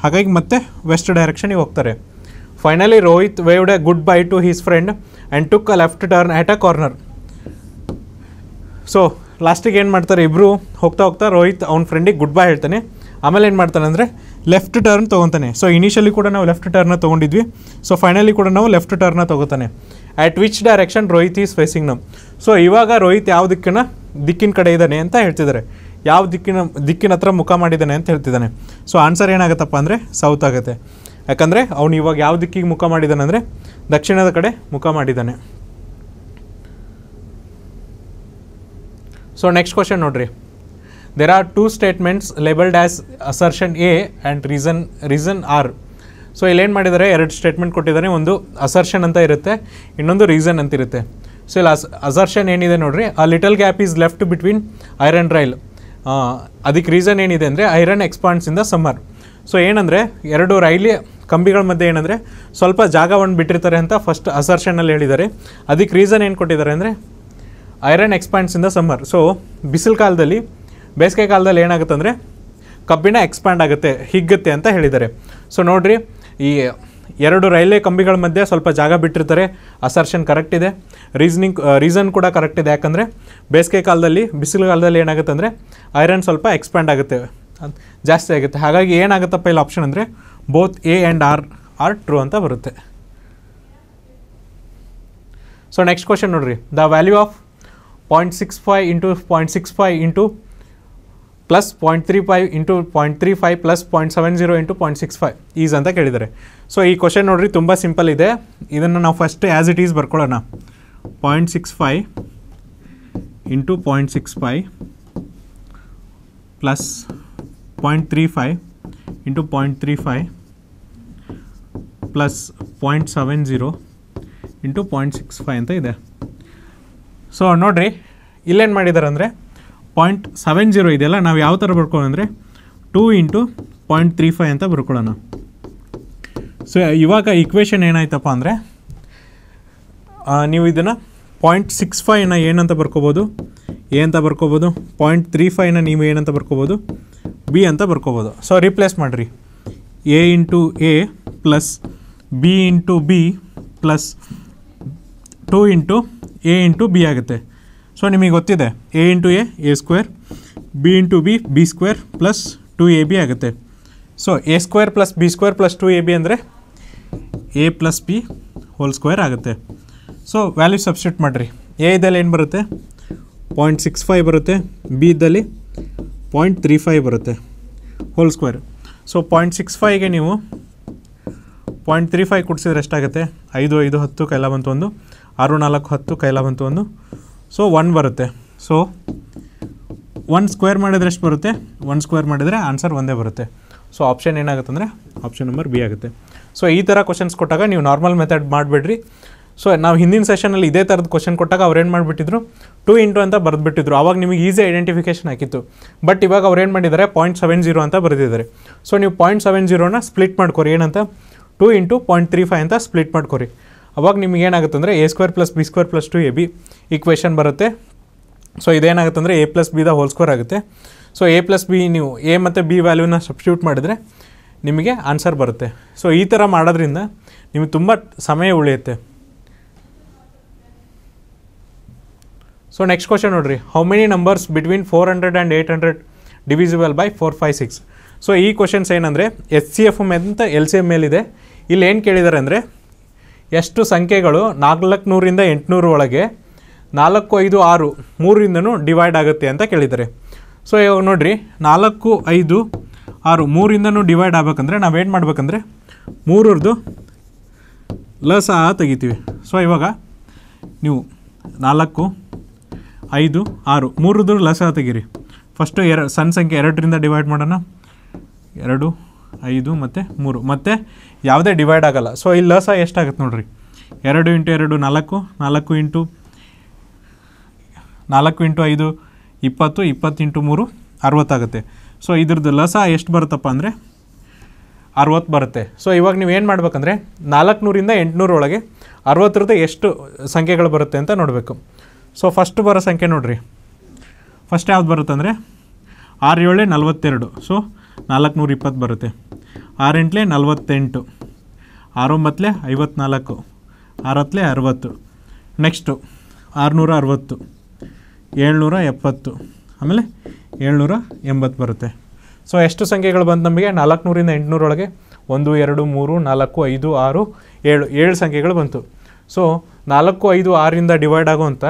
ಹಾಗಾಗಿ ಮತ್ತೆ ವೆಸ್ಟ್ ಡೈರೆಕ್ಷನಿಗೆ ಹೋಗ್ತಾರೆ finally Rohit waved a goodbye to his friend and took a left turn at a corner so ಲಾಸ್ಟಿಗೆ ಏನು ಮಾಡ್ತಾರೆ ಇಬ್ಬರು ಹೋಗ್ತಾ ಹೋಗ್ತಾ ರೋಹಿತ್ ಅವ್ನ ಫ್ರೆಂಡಿಗೆ ಗುಡ್ ಬೈ ಹೇಳ್ತಾನೆ ಆಮೇಲೆ ಏನು ಮಾಡ್ತಾನೆ ಅಂದರೆ ಲೆಫ್ಟ್ ಟರ್ನ್ ತೊಗೊತಾನೆ ಸೊ ಇನಿಷಿಯಲಿ ಕೂಡ ನಾವು ಲೆಫ್ಟ್ ಟರ್ನ ತೊಗೊಂಡಿದ್ವಿ ಸೊ ಫೈನಲಿ ಕೂಡ ನಾವು ಲೆಫ್ಟ್ ಟರ್ನ ತೊಗೋತಾನೆ at which direction Rohit is facing ನಮ್ ಸೊ ಇವಾಗ ರೋಹಿತ್ ಯಾವ ದಿಕ್ಕಿನ ದಿಕ್ಕಿನ ಕಡೆ ಇದ್ದಾನೆ ಅಂತ ಹೇಳ್ತಿದ್ದಾರೆ ಯಾವ ದಿಕ್ಕಿನ ದಿಕ್ಕಿನ ಹತ್ರ ಮುಖ ಮಾಡಿದ್ದಾನೆ ಅಂತ ಹೇಳ್ತಿದ್ದಾನೆ ಸೊ ಆನ್ಸರ್ ಏನಾಗುತ್ತಪ್ಪ ಅಂದರೆ ಸೌತ್ ಆಗುತ್ತೆ ಯಾಕಂದರೆ ಅವನು ಇವಾಗ ಯಾವ ದಿಕ್ಕಿಗೆ ಮುಖ ಮಾಡಿದ್ದಾನೆ ಅಂದರೆ ದಕ್ಷಿಣದ ಕಡೆ ಮುಖ ಮಾಡಿದ್ದಾನೆ ಸೊ ನೆಕ್ಸ್ಟ್ ಕ್ವಶನ್ ನೋಡಿರಿ there are two statements labeled as assertion A and reason reason R so ಇಲ್ಲೇನು ಮಾಡಿದ್ದಾರೆ ಎರಡು ಸ್ಟೇಟ್ಮೆಂಟ್ ಕೊಟ್ಟಿದ್ದಾರೆ ಒಂದು ಅಸರ್ಷನ್ ಅಂತ ಇರುತ್ತೆ ಇನ್ನೊಂದು ರೀಸನ್ ಅಂತ ಇರುತ್ತೆ ಸೊ ಇಲ್ಲಿ ಅಸ್ ಅಸರ್ಷನ್ ಏನಿದೆ ನೋಡ್ರಿ a little gap is left between iron rail ಅದಕ್ಕೆ ರೀಸನ್ ಏನಿದೆ ಅಂದರೆ ಐರನ್ ಎಕ್ಸ್ಪಾಂಡ್ಸ್ ಸಮ್ಮರ್ ಸೊ ಏನಂದರೆ ಎರಡು ರೈಲಿ ಕಂಬಿಗಳ ಮಧ್ಯೆ ಏನಂದರೆ ಸ್ವಲ್ಪ ಜಾಗವನ್ನು ಬಿಟ್ಟಿರ್ತಾರೆ ಅಂತ ಫಸ್ಟ್ ಅಸರ್ಷನಲ್ಲಿ ಹೇಳಿದ್ದಾರೆ ಅದಕ್ಕೆ ರೀಸನ್ ಏನು ಕೊಟ್ಟಿದ್ದಾರೆ ಅಂದರೆ iron expands in summer so ಬಿಸಿಲು ಕಾಲದಲ್ಲಿ ಬೇಸಿಗೆ ಕಾಲದಲ್ಲಿ ಏನಾಗುತ್ತೆ ಅಂದರೆ ಕಬ್ಬಿಣ ಎಕ್ಸ್ಪ್ಯಾಂಡ್ ಆಗುತ್ತೆ ಹಿಗ್ಗುತ್ತೆ ಅಂತ ಹೇಳಿದ್ದಾರೆ ಸೊ ನೋಡ್ರಿ ಈ ಎರಡು ರೈಲ್ವೆ ಕಂಬಿಗಳ ಮಧ್ಯೆ ಸ್ವಲ್ಪ ಜಾಗ ಬಿಟ್ಟಿರ್ತಾರೆ ಅಸರ್ಷನ್ ಕರೆಕ್ಟ್ ಇದೆ ರೀಸನಿಂಗ್ ರೀಸನ್ ಕೂಡ ಕರೆಕ್ಟ್ ಇದೆ ಯಾಕಂದರೆ ಬೇಸಿಗೆ ಕಾಲದಲ್ಲಿ ಬಿಸಿಲುಗಾಲದಲ್ಲಿ ಏನಾಗುತ್ತೆ ಅಂದರೆ ಐರನ್ ಸ್ವಲ್ಪ ಎಕ್ಸ್ಪ್ಯಾಂಡ್ ಆಗುತ್ತೆ ಜಾಸ್ತಿ ಆಗುತ್ತೆ ಹಾಗಾಗಿ ಏನಾಗುತ್ತಪ್ಪ ಇಲ್ಲಿ ಆಪ್ಷನ್ ಅಂದರೆ both A and R are true ಅಂತ ಬರುತ್ತೆ ಸೊ ನೆಕ್ಸ್ಟ್ ಕ್ವಶನ್ ನೋಡ್ರಿ the value of point six five into point six five into plus point three five into point three five plus point seven zero into point six five is ಅಂತ ಕೇಳಿದ್ದಾರೆ ಸೊ ಈ ಕ್ವಶನ್ ನೋಡಿರಿ ತುಂಬ ಸಿಂಪಲ್ ಇದೆ ಇದನ್ನು ನಾವು ಫಸ್ಟ್ ಆ್ಯಸ್ ಇಟ್ ಈಸ್ ಬರ್ಕೊಳ್ಳೋಣ point six five into point six five plus point three five into point three five plus point seven zero into point six five ಅಂತ ಇದೆ ಸೊ ನೋಡಿರಿ ಇಲ್ಲೇನು ಮಾಡಿದ್ದಾರೆ ಅಂದರೆ ಪಾಯಿಂಟ್ ಸೆವೆನ್ ಜೀರೋ ಇದೆಯಲ್ಲ ನಾವು ಯಾವ ಥರ ಬರ್ಕೊಳ್ಳೋಣ ಅಂದರೆ two into point three five ಅಂತ ಬರ್ಕೊಳ್ಳೋಣ ಸೊ ಇವಾಗ ಇಕ್ವೇಷನ್ ಏನಾಯ್ತಪ್ಪ ಅಂದರೆ ನೀವು ಇದನ್ನು ಪಾಯಿಂಟ್ ಸಿಕ್ಸ್ ಫೈನ ಏನಂತ ಬರ್ಕೋಬೋದು ಎ ಅಂತ ಬರ್ಕೋಬೋದು ಪಾಯಿಂಟ್ ತ್ರೀ ಫೈವ್ನ ನೀವು ಏನಂತ ಬರ್ಕೋಬೋದು ಬಿ ಅಂತ ಬರ್ಕೋಬೋದು ಸೊ ರಿಪ್ಲೇಸ್ ಮಾಡಿರಿ A into A plus B into B plus two into A into B ಆಗುತ್ತೆ ಸೊ ನಿಮಗೆ ಗೊತ್ತಿದೆ A into A A square B into B B square plus two A B ಆಗುತ್ತೆ so A square plus B square plus two A B ಅಂದರೆ A plus B whole square ಆಗುತ್ತೆ ಸೊ ವ್ಯಾಲ್ಯೂ ಸಬ್ಸ್ಟ್ಯೂಟ್ ಮಾಡಿರಿ ಎ ಇದ್ದಲ್ಲಿ ಏನು ಬರುತ್ತೆ ಪಾಯಿಂಟ್ ಸಿಕ್ಸ್ ಫೈವ್ ಬರುತ್ತೆ ಬಿ ಇದ್ದಲ್ಲಿ ಪಾಯಿಂಟ್ ತ್ರೀ ಫೈವ್ ಬರುತ್ತೆ whole square so point six ಫೈವ್ಗೆ ನೀವು ಪಾಯಿಂಟ್ ತ್ರೀ ಫೈವ್ ಕೊಡಿಸಿದ್ರೆ ಎಷ್ಟಾಗುತ್ತೆ ಐದು ಐದು ಹತ್ತು ಕೈಲಾ ಬಂತು ಒಂದು ಆರು ನಾಲ್ಕು ಹತ್ತು ಕೈಲ ಬಂತು ಒಂದು ಸೊ ಒನ್ ಬರುತ್ತೆ ಸೊ ಒನ್ ಸ್ಕ್ವೇರ್ ಮಾಡಿದರೆ ಎಷ್ಟು ಬರುತ್ತೆ ಒನ್ ಸ್ಕ್ವೇರ್ ಮಾಡಿದರೆ ಆನ್ಸರ್ ಒಂದೇ ಬರುತ್ತೆ ಸೊ ಆಪ್ಷನ್ ಏನಾಗುತ್ತೆ ಅಂದರೆ ಆಪ್ಷನ್ ನಂಬರ್ ಬಿ ಆಗುತ್ತೆ ಸೊ ಈ ಥರ ಕ್ವಶನ್ಸ್ ಕೊಟ್ಟಾಗ ನೀವು ನಾರ್ಮಲ್ ಮೆಥಡ್ ಮಾಡಿಬಿಡ್ರಿ ಸೊ ನಾವು ಹಿಂದಿನ ಸೆಷನಲ್ಲಿ ಇದೇ ಥರದ ಕ್ವಶನ್ ಕೊಟ್ಟಾಗ ಅವ್ರು ಏನು ಮಾಡಿಬಿಟ್ಟಿದ್ರು ಟು ಇಂಟು ಅಂತ ಬರೆದುಬಿಟ್ಟಿದ್ರು ಆವಾಗ ನಿಮಗೆ ಈಸಿ ಐಡೆಂಟಿಫಿಕೇಷನ್ ಹಾಕಿತ್ತು ಬಟ್ ಇವಾಗ ಅವ್ರು ಏನು ಮಾಡಿದ್ದಾರೆ ಪಾಯಿಂಟ್ ಸೆವೆನ್ ಜೀರೋ ಅಂತ ಬರೆದಿದ್ದಾರೆ ಸೊ ನೀವು ಪಾಯಿಂಟ್ ಸೆವೆನ್ ಜೀರೋನ ಸ್ಪ್ಲಿಟ್ ಮಾಡ್ಕೊರಿ ಏನಂತ two into point three five ಅಂತ ಸ್ಪ್ಲಿಟ್ ಮಾಡ್ಕೊರಿ ಅವಾಗ ನಿಮ್ಗೆ ಏನಾಗುತ್ತೆ ಅಂದರೆ A square plus B square plus two A B equation ಬರುತ್ತೆ ಸೊ ಇದೇನಾಗುತ್ತೆ ಅಂದರೆ A plus B the whole square ಆಗುತ್ತೆ ಸೊ ಎ ಪ್ಲಸ್ ಬಿ ನೀವು ಎ ಮತ್ತು ಬಿ ವ್ಯಾಲ್ಯೂನ ಸಬ್ಸ್ಟಿಟ್ಯೂಟ್ ಮಾಡಿದರೆ ನಿಮಗೆ ಆನ್ಸರ್ ಬರುತ್ತೆ ಸೊ ಈ ಥರ ಮಾಡೋದ್ರಿಂದ ನಿಮಗೆ ತುಂಬ ಸಮಯ ಉಳಿಯುತ್ತೆ ಸೊ ನೆಕ್ಸ್ಟ್ ಕ್ವಶನ್ ನೋಡಿರಿ how many numbers between four hundred and eight hundred divisible by four five six so ಈ ಕ್ವಶನ್ಸ್ ಏನಂದರೆ ಎಸ್ ಸಿ ಎಫ್ ಅಂತ ಎಲ್ ಸಿ ಎಮ್ ಮೇಲಿದೆ ಇಲ್ಲಿ ಏನು ಕೇಳಿದ್ದಾರೆ ಅಂದರೆ ಎಷ್ಟು ಸಂಖ್ಯೆಗಳು ನಾಲ್ಕುನೂರಿಂದ ಎಂಟುನೂರು ಒಳಗೆ ನಾಲ್ಕು ಐದು ಆರು ಮೂರಿಂದನೂ ಡಿವೈಡ್ ಆಗುತ್ತೆ ಅಂತ ಕೇಳಿದ್ದಾರೆ ಸೊ ಇವಾಗ ನೋಡಿರಿ ನಾಲ್ಕು ಐದು ಆರು ಮೂರಿಂದನೂ ಡಿವೈಡ್ ಆಗ್ಬೇಕಂದ್ರೆ ನಾವೇನು ಮಾಡಬೇಕಂದ್ರೆ ಮೂರರದು ಲಸ ತೆಗಿತೀವಿ ಸೊ ಇವಾಗ ನೀವು ನಾಲ್ಕು ಐದು ಆರು ಮೂರರದ್ದು ಲಸ ತೆಗೀರಿ ಫಸ್ಟು ಎರಡು ಸಣ್ಣ ಸಂಖ್ಯೆ ಎರಡರಿಂದ ಡಿವೈಡ್ ಮಾಡೋಣ ಎರಡು ಐದು ಮತ್ತು ಮೂರು ಮತ್ತು ಯಾವುದೇ ಡಿವೈಡ್ ಆಗೋಲ್ಲ ಸೊ ಇಲ್ಲಿ ಲಸ ಎಷ್ಟಾಗುತ್ತೆ ನೋಡಿರಿ ಎರಡು ಇಂಟು ಎರಡು ನಾಲ್ಕು ನಾಲ್ಕು ಇಂಟು ನಾಲ್ಕು ಇಂಟು ಐದು ಇಪ್ಪತ್ತು ಇಪ್ಪತ್ತು ಇಂಟು ಮೂರು ಅರವತ್ತಾಗುತ್ತೆ ಸೊ ಇದ್ರದ್ದು ಲಸ ಎಷ್ಟು ಬರುತ್ತಪ್ಪ ಅಂದರೆ ಅರವತ್ತು ಬರುತ್ತೆ ಸೊ ಇವಾಗ ನೀವು ಏನು ಮಾಡಬೇಕಂದ್ರೆ ನಾಲ್ಕುನೂರಿಂದ ಒಳಗೆ ಅರವತ್ತರದ್ದು ಎಷ್ಟು ಸಂಖ್ಯೆಗಳು ಬರುತ್ತೆ ಅಂತ ನೋಡಬೇಕು ಸೊ ಫಸ್ಟ್ ಬರೋ ಸಂಖ್ಯೆ ನೋಡಿರಿ ಫಸ್ಟ್ ಯಾವ್ದು ಬರುತ್ತಂದರೆ ಆರು ಏಳು ನಲ್ವತ್ತೆರಡು ಸೊ ನಾಲ್ಕುನೂರ ಇಪ್ಪತ್ತು ಬರುತ್ತೆ ಆರೆಂಟ್ಲೆ ನಲವತ್ತೆಂಟು ಆರೊಂಬತ್ತಲೆ ಐವತ್ನಾಲ್ಕು ಆರತ್ಲೆ ಅರವತ್ತು ನೆಕ್ಸ್ಟು ಆರುನೂರ ಅರವತ್ತು ಏಳ್ನೂರ ಎಪ್ಪತ್ತು ಆಮೇಲೆ ಏಳ್ನೂರ ಎಂಬತ್ತು ಬರುತ್ತೆ ಸೊ ಎಷ್ಟು ಸಂಖ್ಯೆಗಳು ಬಂದು ನಮಗೆ ನಾಲ್ಕುನೂರಿಂದ ಎಂಟುನೂರೊಳಗೆ ಒಂದು ಎರಡು ಮೂರು ನಾಲ್ಕು ಐದು ಆರು ಏಳು ಏಳು ಸಂಖ್ಯೆಗಳು ಬಂತು ಸೊ ನಾಲ್ಕು ಐದು ಆರಿಂದ ಡಿವೈಡ್ ಆಗುವಂಥ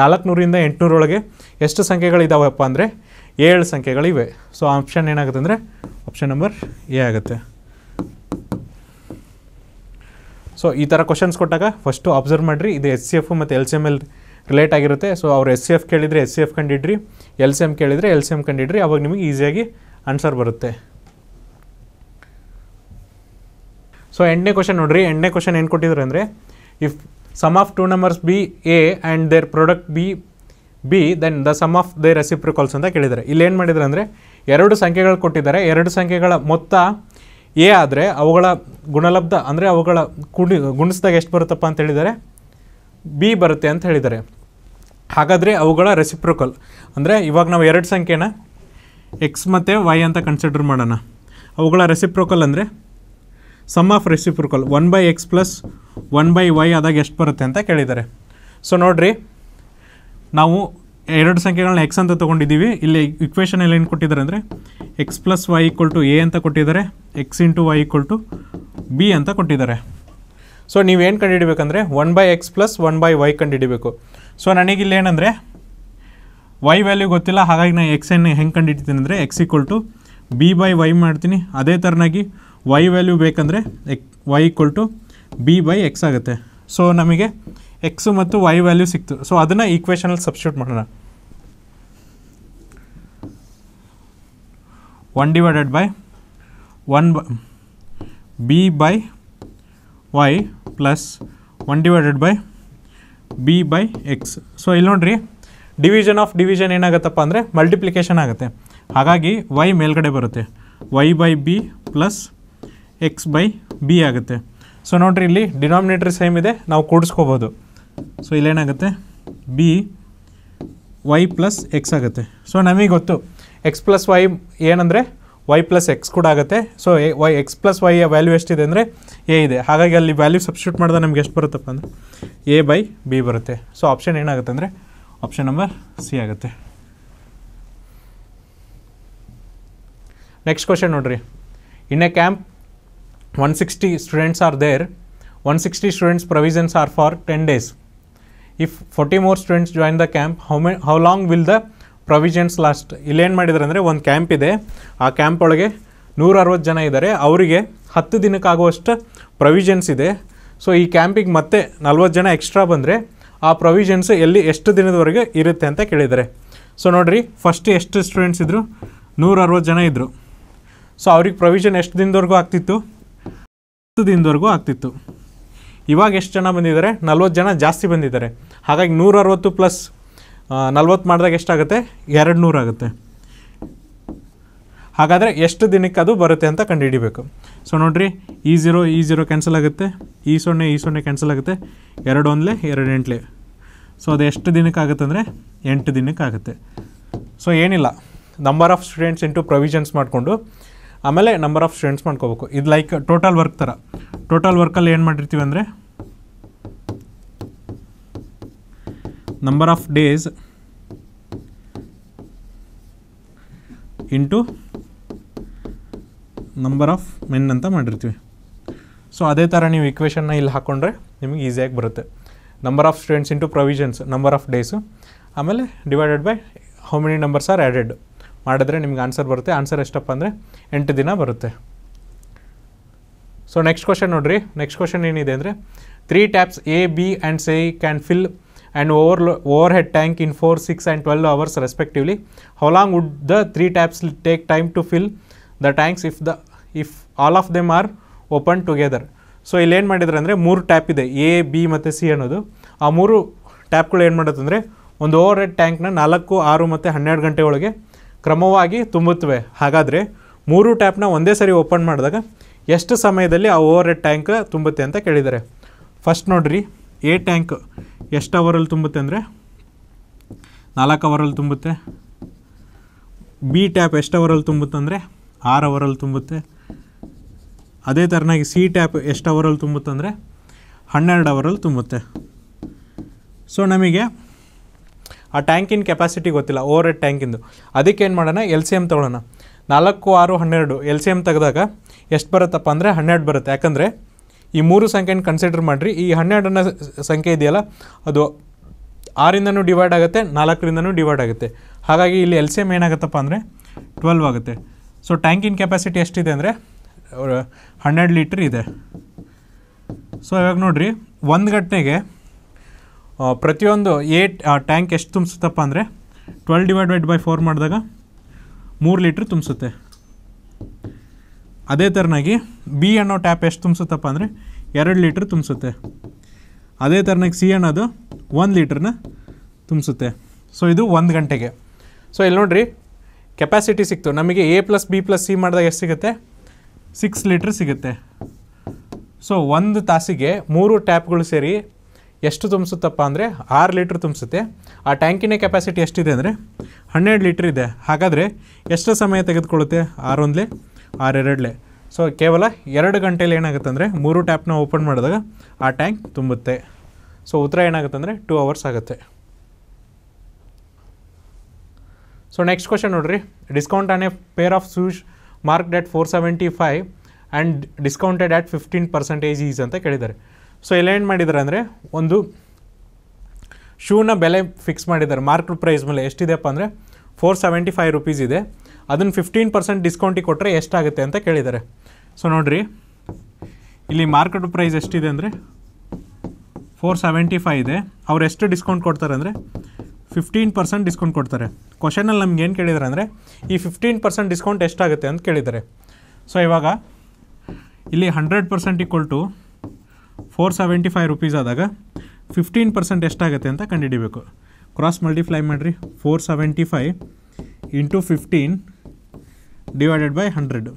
ನಾಲ್ಕುನೂರಿಂದ ಎಂಟುನೂರೊಳಗೆ ಎಷ್ಟು ಸಂಖ್ಯೆಗಳಿದ್ದಾವಪ್ಪ ಅಂದರೆ ಏಳು ಸಂಖ್ಯೆಗಳಿವೆ ಸೊ ಆಪ್ಷನ್ ಏನಾಗುತ್ತೆ ಅಂದರೆ ಆಪ್ಷನ್ ನಂಬರ್ ಎ ಆಗುತ್ತೆ ಸೊ ಈ ಥರ ಕ್ವಶನ್ಸ್ ಕೊಟ್ಟಾಗ ಫಸ್ಟು ಅಬ್ಸರ್ವ್ ಮಾಡಿರಿ ಇದು ಎಸ್ ಸಿ ಎಫ್ ಮತ್ತು L C M L relate ಆಗಿರುತ್ತೆ ಸೊ ಅವ್ರು ಎಸ್ ಸಿ ಎಫ್ ಕೇಳಿದರೆ ಎಸ್ ಸಿ ಎಫ್ ಕಂಡಿಡ್ರಿ ಎಲ್ ಸಿ ಎಮ್ ಕೇಳಿದರೆ ಎಲ್ ಸಿ ಎಮ್ ಕಂಡಿಡ್ರಿ ಅವಾಗ ನಿಮಗೆ ಈಸಿಯಾಗಿ ಆನ್ಸರ್ ಬರುತ್ತೆ ಸೊ ಎಂಟನೇ ಕ್ವಶನ್ ನೋಡಿರಿ ಎಂಟನೇ ಕ್ವಶನ್ ಏನು ಕೊಟ್ಟಿದ್ರು ಅಂದರೆ if sum of two numbers be a and their product be b then the sum of the reciprocals ಅಂತ ಕೇಳಿದ್ದಾರೆ ಇಲ್ಲಿ ಏನು ಮಾಡಿದ್ರೆ ಅಂದರೆ ಎರಡು ಸಂಖ್ಯೆಗಳು ಕೊಟ್ಟಿದ್ದಾರೆ ಎರಡು ಸಂಖ್ಯೆಗಳ ಮೊತ್ತ ಎ ಆದರೆ ಅವುಗಳ ಗುಣಲಬ್ಧ ಅಂದರೆ ಅವುಗಳ ಕುಣಿ ಗುಣಿಸ್ದಾಗ ಎಷ್ಟು ಬರುತ್ತಪ್ಪ ಅಂತ ಹೇಳಿದರೆ ಬಿ ಬರುತ್ತೆ ಅಂತ ಹೇಳಿದ್ದಾರೆ ಹಾಗಾದರೆ ಅವುಗಳ ರೆಸಿಪ್ರಿಕಲ್ ಅಂದರೆ ಇವಾಗ ನಾವು ಎರಡು ಸಂಖ್ಯೆನ ಎಕ್ಸ್ ಮತ್ತು ವೈ ಅಂತ ಕನ್ಸಿಡರ್ ಮಾಡೋಣ ಅವುಗಳ ರೆಸಿಪ್ರೊಕಲ್ ಅಂದರೆ sum of reciprocal one by X plus one by Y ಆದಾಗ ಎಷ್ಟು ಬರುತ್ತೆ ಅಂತ ಕೇಳಿದ್ದಾರೆ ಸೊ ನೋಡಿರಿ ನಾವು ಎರಡು ಸಂಖ್ಯೆಗಳನ್ನ ಎಕ್ಸ್ ಅಂತ ತೊಗೊಂಡಿದ್ದೀವಿ ಇಲ್ಲಿ ಇಕ್ವೇಷನ್ ಎಲ್ಲ ಏನು ಕೊಟ್ಟಿದ್ದಾರೆ ಅಂದರೆ X plus Y equal to A ಅಂತ ಕೊಟ್ಟಿದ್ದಾರೆ X into Y equal to B ಅಂತ ಕೊಟ್ಟಿದ್ದಾರೆ ಸೊ ನೀವೇನು ಕಂಡುಹಿಡಬೇಕಂದ್ರೆ one by X plus one by Y ಕಂಡುಹಿಡಬೇಕು ಸೊ ನನಗಿಲ್ಲಿ ಏನಂದರೆ ವೈ ವ್ಯಾಲ್ಯೂ ಗೊತ್ತಿಲ್ಲ ಹಾಗಾಗಿ ನಾನು ಎಕ್ಸ್ ಎನ್ ಹೆಂಗೆ ಕಂಡುಹಿಡ್ತೀನಿ ಅಂದರೆ x equal to b by y ಮಾಡ್ತೀನಿ ಅದೇ ಥರನಾಗಿ ವೈ ವ್ಯಾಲ್ಯೂ ಬೇಕಂದರೆ ಎಕ್ y equal to b by x ಆಗುತ್ತೆ ಸೊ ನಮಗೆ ಎಕ್ಸು ಮತ್ತು ವೈ ವ್ಯಾಲ್ಯೂ ಸಿಕ್ತು ಸೊ ಅದನ್ನು ಈಕ್ವೇಷನಲ್ಲಿ ಸಬ್ಸ್ಟ್ಯೂಟ್ ಮಾಡೋಣ one divided by one b by y plus one divided by b by x so ಇಲ್ಲಿ ನೋಡ್ರಿ ಡಿವಿಷನ್ ಆಫ್ ಡಿವಿಷನ್ ಏನಾಗುತ್ತಪ್ಪ ಅಂದರೆ ಮಲ್ಟಿಪ್ಲಿಕೇಶನ್ ಆಗುತ್ತೆ ಹಾಗಾಗಿ ವೈ ಮೇಲ್ಗಡೆ ಬರುತ್ತೆ y by b plus x by b ಆಗುತ್ತೆ ಸೊ ನೋಡ್ರಿ ಇಲ್ಲಿ ಡಿನಾಮಿನೇಟ್ರಿ ಸೇಮ್ ಇದೆ ನಾವು ಕೂಡಿಸ್ಕೋಬೋದು ಸೊ ಇಲ್ಲೇನಾಗುತ್ತೆ ಬಿ ವೈ ಪ್ಲಸ್ ಎಕ್ಸ್ ಆಗುತ್ತೆ ಸೊ ನಮಗೆ ಗೊತ್ತು ಎಕ್ಸ್ ಪ್ಲಸ್ ವೈ ಏನಂದರೆ ವೈ ಪ್ಲಸ್ ಎಕ್ಸ್ ಕೂಡ ಆಗುತ್ತೆ so y x plus y value ಎಷ್ಟಿದೆ ಅಂದರೆ ಎ ಇದೆ ಹಾಗಾಗಿ ಅಲ್ಲಿ ವ್ಯಾಲ್ಯೂ ಸಬ್ಸ್ಟ್ಯೂಟ್ ಮಾಡಿದ್ರೆ ನಮ್ಗೆ ಎಷ್ಟು ಬರುತ್ತಪ್ಪ ಅಂದರೆ ಎ ಬೈ ಬಿ ಬರುತ್ತೆ ಸೊ ಆಪ್ಷನ್ ಏನಾಗುತ್ತೆ ಅಂದರೆ ಆಪ್ಷನ್ ನಂಬರ್ ಸಿ ಆಗುತ್ತೆ ನೆಕ್ಸ್ಟ್ ಕ್ವಶನ್ ನೋಡ್ರಿ in a camp one sixty students are there one sixty students provisions are for ten days if forty more students join the camp how may how long will the provisions last ಇಲ್ಲೇನು ಮಾಡಿದ್ರು ಅಂದರೆ ಒಂದು ಕ್ಯಾಂಪ್ ಇದೆ ಆ ಕ್ಯಾಂಪ್ ಒಳಗೆ ನೂರ ಅರವತ್ತು ಜನ ಇದ್ದಾರೆ ಅವರಿಗೆ ಹತ್ತು ದಿನಕ್ಕಾಗುವಷ್ಟು ಪ್ರೊವಿಷನ್ಸ್ ಇದೆ ಸೊ ಈ ಕ್ಯಾಂಪಿಗೆ ಮತ್ತೆ ನಲ್ವತ್ತು ಜನ ಎಕ್ಸ್ಟ್ರಾ ಬಂದರೆ ಆ ಪ್ರೊವಿಷನ್ಸ್ ಎಲ್ಲಿ ಎಷ್ಟು ದಿನದವರೆಗೆ ಇರುತ್ತೆ ಅಂತ ಕೇಳಿದ್ದಾರೆ ಸೊ ನೋಡಿರಿ ಫಸ್ಟ್ ಎಷ್ಟು ಸ್ಟೂಡೆಂಟ್ಸ್ ಇದ್ದರು ನೂರ ಅರವತ್ತು ಜನ ಇದ್ದರು ಸೊ ಅವ್ರಿಗೆ ಪ್ರೊವಿಷನ್ ಎಷ್ಟು ದಿನದವರೆಗೂ ಆಗ್ತಿತ್ತು ಹತ್ತು ದಿನದವರೆಗೂ ಆಗ್ತಿತ್ತು ಇವಾಗ ಎಷ್ಟು ಜನ ಬಂದಿದ್ದಾರೆ ನಲ್ವತ್ತು ಜನ ಜಾಸ್ತಿ ಬಂದಿದ್ದಾರೆ ಹಾಗಾಗಿ ನೂರ ಅರವತ್ತು ಪ್ಲಸ್ ನಲ್ವತ್ತು ಮಾಡಿದಾಗ ಎಷ್ಟಾಗುತ್ತೆ ಎರಡು ಆಗುತ್ತೆ ಹಾಗಾದರೆ ಎಷ್ಟು ದಿನಕ್ಕೆ ಅದು ಬರುತ್ತೆ ಅಂತ ಕಂಡುಹಿಡಿಬೇಕು ಸೊ ನೋಡಿರಿ ಈ ಝೀರೋ ಈ ಝೀರೋ ಕ್ಯಾನ್ಸಲ್ ಆಗುತ್ತೆ ಈ ಸೊನ್ನೆ ಈ ಸೊನ್ನೆ ಕ್ಯಾನ್ಸಲ್ ಆಗುತ್ತೆ ಎರಡು ಒಂದ್ಲೆ ಎರಡು ಎಂಟ್ಲೆ ಸೊ ಅದು ಎಷ್ಟು ದಿನಕ್ಕೆ ಆಗುತ್ತೆ ಅಂದರೆ ಎಂಟು ದಿನಕ್ಕೆ ಆಗುತ್ತೆ ಸೊ ಏನಿಲ್ಲ number of students into provisions ಮಾಡಿಕೊಂಡು ಆಮೇಲೆ ನಂಬರ್ ಆಫ್ ಸ್ಟೂಡೆಂಟ್ಸ್ ಮಾಡ್ಕೋಬೇಕು ಇದು ಲೈಕ್ ಟೋಟಲ್ ವರ್ಕ್ ಥರ ಟೋಟಲ್ ವರ್ಕಲ್ಲಿ ಏನು ಮಾಡಿರ್ತೀವಿ ಅಂದರೆ number of days into number of men ಅಂತ ಮಾಡಿರ್ತೀವಿ ಸೊ ಅದೇ ಥರ ನೀವು ಇಕ್ವೇಷನ್ನ ಇಲ್ಲಿ ಹಾಕ್ಕೊಂಡ್ರೆ ನಿಮಗೆ ಈಸಿಯಾಗಿ ಬರುತ್ತೆ number of students into provisions number of days ಆಮೇಲೆ divided by how many numbers are added ಮಾಡಿದ್ರೆ ನಿಮ್ಗೆ ಆನ್ಸರ್ ಬರುತ್ತೆ ಆನ್ಸರ್ ಎಷ್ಟಪ್ಪ ಅಂದರೆ ಎಂಟು ದಿನ ಬರುತ್ತೆ ಸೊ ನೆಕ್ಸ್ಟ್ ಕ್ವಶನ್ ನೋಡ್ರಿ ನೆಕ್ಸ್ಟ್ ಕ್ವಶನ್ ಏನಿದೆ ಅಂದರೆ three taps A B and C can fill and over overhead tank in four six and twelve hours respectively how long would the three taps take time to fill the tanks if the if all of them are open together so ಇಲ್ಲೇನು ಮಾಡಿದ್ರೆ ಅಂದರೆ ಮೂರು ಟ್ಯಾಪ್ ಇದೆ ಎ ಬಿ ಮತ್ತು ಸಿ ಅನ್ನೋದು ಆ ಮೂರು ಟ್ಯಾಪ್ಗಳು ಏನು ಮಾಡುತ್ತಂದರೆ ಒಂದು ಓವರ್ ಹೆಡ್ ಟ್ಯಾಂಕ್ನ ನಾಲ್ಕು ಆರು ಮತ್ತು ಹನ್ನೆರಡು ಗಂಟೆ ಒಳಗೆ ಕ್ರಮವಾಗಿ ತುಂಬುತ್ತವೆ ಹಾಗಾದರೆ ಮೂರು ಟ್ಯಾಪ್ನ ಒಂದೇ ಸರಿ ಓಪನ್ ಮಾಡಿದಾಗ ಎಷ್ಟು ಸಮಯದಲ್ಲಿ ಆ ಓವರ್ ಹೆಡ್ ಟ್ಯಾಂಕ್ ತುಂಬುತ್ತೆ ಅಂತ ಕೇಳಿದ್ದಾರೆ ಫಸ್ಟ್ ನೋಡ್ರಿ ಎ ಟ್ಯಾಂಕ್ ಎಷ್ಟು ಅವರಲ್ಲಿ ತುಂಬುತ್ತೆ ಅಂದರೆ ನಾಲ್ಕು ಅವರಲ್ಲಿ ತುಂಬುತ್ತೆ ಬಿ ಟ್ಯಾಪ್ ಎಷ್ಟು ಅವರಲ್ಲಿ ತುಂಬುತ್ತೆ ಅಂದರೆ ಆರು ಅವರಲ್ಲಿ ತುಂಬುತ್ತೆ ಅದೇ ಥರನಾಗಿ ಸಿ ಟ್ಯಾಪ್ ಎಷ್ಟು ಅವರಲ್ಲಿ ತುಂಬುತ್ತೆ ಅಂದರೆ ಹನ್ನೆರಡು ಅವರಲ್ಲಿ ತುಂಬುತ್ತೆ ಸೊ ನಮಗೆ ಆ ಟ್ಯಾಂಕಿನ ಕೆಪಾಸಿಟಿ ಗೊತ್ತಿಲ್ಲ ಓವರ್ ಹೆಡ್ ಟ್ಯಾಂಕಿಂದು ಅದಕ್ಕೆ ಏನು ಮಾಡೋಣ ಎಲ್ ಸಿ ಎಮ್ ತೊಗೊಳೋಣ ನಾಲ್ಕು ಆರು ಹನ್ನೆರಡು ಎಲ್ ಸಿ ಎಮ್ ತೆಗೆದಾಗ ಎಷ್ಟು ಬರುತ್ತಪ್ಪ ಅಂದರೆ ಹನ್ನೆರಡು ಬರುತ್ತೆ ಯಾಕಂದರೆ ಈ ಮೂರು ಸಂಖ್ಯೆಯನ್ನು ಕನ್ಸಿಡರ್ ಮಾಡಿರಿ ಈ ಹನ್ನೆರಡನ್ನ ಸಂಖ್ಯೆ ಇದೆಯಲ್ಲ ಅದು ಆರಿಂದನೂ ಡಿವೈಡ್ ಆಗುತ್ತೆ ನಾಲ್ಕರಿಂದನೂ ಡಿವೈಡ್ ಆಗುತ್ತೆ ಹಾಗಾಗಿ ಇಲ್ಲಿ ಎಲ್ ಸಿ ಎಮ್ ಏನಾಗುತ್ತಪ್ಪ ಅಂದರೆ ಟ್ವೆಲ್ವ್ ಆಗುತ್ತೆ ಸೊ ಟ್ಯಾಂಕಿನ ಕೆಪಾಸಿಟಿ ಎಷ್ಟಿದೆ ಅಂದರೆ ಹನ್ನೆರಡು ಲೀಟ್ರ್ ಇದೆ ಸೊ ಇವಾಗ ನೋಡಿರಿ ಒಂದು ಗಂಟೆಗೆ ಪ್ರತಿಯೊಂದು ಎ ಟ್ಯಾಂಕ್ ಎಷ್ಟು ತುಂಬಿಸುತ್ತಪ್ಪ ಅಂದರೆ ಟ್ವೆಲ್ ಡಿವೈಡೆಡ್ ಬೈ ಫೋರ್ ಮಾಡಿದಾಗ ಮೂರು ಲೀಟ್ರ್ ತುಂಬಿಸುತ್ತೆ ಅದೇ ಥರನಾಗಿ ಬಿ ಅನ್ನೋ ಟ್ಯಾಪ್ ಎಷ್ಟು ತುಂಬಿಸುತ್ತಪ್ಪ ಅಂದರೆ ಎರಡು ಲೀಟ್ರ್ ತುಂಬಿಸುತ್ತೆ ಅದೇ ಥರನಾಗಿ ಸಿ ಅನ್ನೋದು ಒಂದು ಲೀಟ್ರನ್ನ ತುಂಬಿಸುತ್ತೆ ಸೊ ಇದು ಒಂದು ಗಂಟೆಗೆ ಸೊ ಇಲ್ಲಿ ನೋಡಿರಿ ಕೆಪಾಸಿಟಿ ಸಿಕ್ತು ನಮಗೆ A plus B plus C ಮಾಡಿದಾಗ ಎಷ್ಟು ಸಿಗುತ್ತೆ ಸಿಕ್ಸ್ ಲೀಟ್ರ್ ಸಿಗುತ್ತೆ ಸೊ ಒಂದು ತಾಸಿಗೆ ಮೂರು ಟ್ಯಾಪ್ಗಳು ಸೇರಿ ಎಷ್ಟು ತುಂಬಿಸುತ್ತಪ್ಪ ಅಂದರೆ ಆರು ಲೀಟ್ರ್ ತುಂಬಿಸುತ್ತೆ ಆ ಟ್ಯಾಂಕಿನ ಕೆಪಾಸಿಟಿ ಎಷ್ಟಿದೆ ಅಂದರೆ ಹನ್ನೆರಡು ಲೀಟ್ರ್ ಇದೆ ಹಾಗಾದರೆ ಎಷ್ಟು ಸಮಯ ತೆಗೆದುಕೊಳ್ಳುತ್ತೆ ಆರೊಂದಲೇ ಆರೆರಡಲೇ ಸೊ ಕೇವಲ ಎರಡು ಗಂಟೇಲಿ ಏನಾಗುತ್ತೆ ಅಂದರೆ ಮೂರು ಟ್ಯಾಪ್ನ ಓಪನ್ ಮಾಡಿದಾಗ ಆ ಟ್ಯಾಂಕ್ ತುಂಬುತ್ತೆ ಸೊ ಉತ್ತರ ಏನಾಗುತ್ತೆ ಅಂದರೆ ಟೂ ಅವರ್ಸ್ ಆಗುತ್ತೆ ಸೊ ನೆಕ್ಸ್ಟ್ ಕ್ವಶನ್ ನೋಡಿರಿ discount on a pair of shoes marked at four seventy five and discounted at fifteen percentage is ಅಂತ ಕೇಳಿದ್ದಾರೆ ಸೊ ಎಲ್ಲ ಏನು ಮಾಡಿದ್ದಾರೆ ಅಂದರೆ ಒಂದು ಶೂನ ಬೆಲೆ ಫಿಕ್ಸ್ ಮಾಡಿದ್ದಾರೆ ಮಾರ್ಕೆಟ್ ಪ್ರೈಸ್ ಮೇಲೆ ಎಷ್ಟಿದೆಪ್ಪ ಅಂದರೆ ಫೋರ್ ಸೆವೆಂಟಿ ಫೈವ್ ರುಪೀಸ್ ಇದೆ ಅದನ್ನು ಫಿಫ್ಟೀನ್ ಪರ್ಸೆಂಟ್ ಡಿಸ್ಕೌಂಟಿಗೆ ಕೊಟ್ಟರೆ ಎಷ್ಟಾಗುತ್ತೆ ಅಂತ ಕೇಳಿದ್ದಾರೆ ಸೊ ನೋಡಿರಿ ಇಲ್ಲಿ ಮಾರ್ಕೆಟ್ ಪ್ರೈಸ್ ಎಷ್ಟಿದೆ ಅಂದರೆ ಫೋರ್ ಸೆವೆಂಟಿ ಫೈವ್ ಇದೆ ಅವ್ರು ಎಷ್ಟು ಡಿಸ್ಕೌಂಟ್ ಕೊಡ್ತಾರೆ ಅಂದರೆ ಫಿಫ್ಟೀನ್ ಪರ್ಸೆಂಟ್ ಡಿಸ್ಕೌಂಟ್ ಕೊಡ್ತಾರೆ ಕ್ವಶನಲ್ಲಿ ನಮ್ಗೆ ಏನು ಕೇಳಿದ್ದಾರೆ ಅಂದರೆ ಈ ಫಿಫ್ಟೀನ್ ಪರ್ಸೆಂಟ್ ಡಿಸ್ಕೌಂಟ್ ಎಷ್ಟಾಗುತ್ತೆ ಅಂತ ಕೇಳಿದ್ದಾರೆ ಸೊ ಇವಾಗ ಇಲ್ಲಿ hundred percent equal to four seventy five rupees ಆದಾಗ ಫಿಫ್ಟೀನ್ ಪರ್ಸೆಂಟ್ ಎಷ್ಟಾಗುತ್ತೆ ಅಂತ ಕಂಡುಹಿಡಿಬೇಕು ಕ್ರಾಸ್ ಮಲ್ಟಿಫ್ಲೈ ಮಾಡಿರಿ four seventy five into fifteen divided by hundred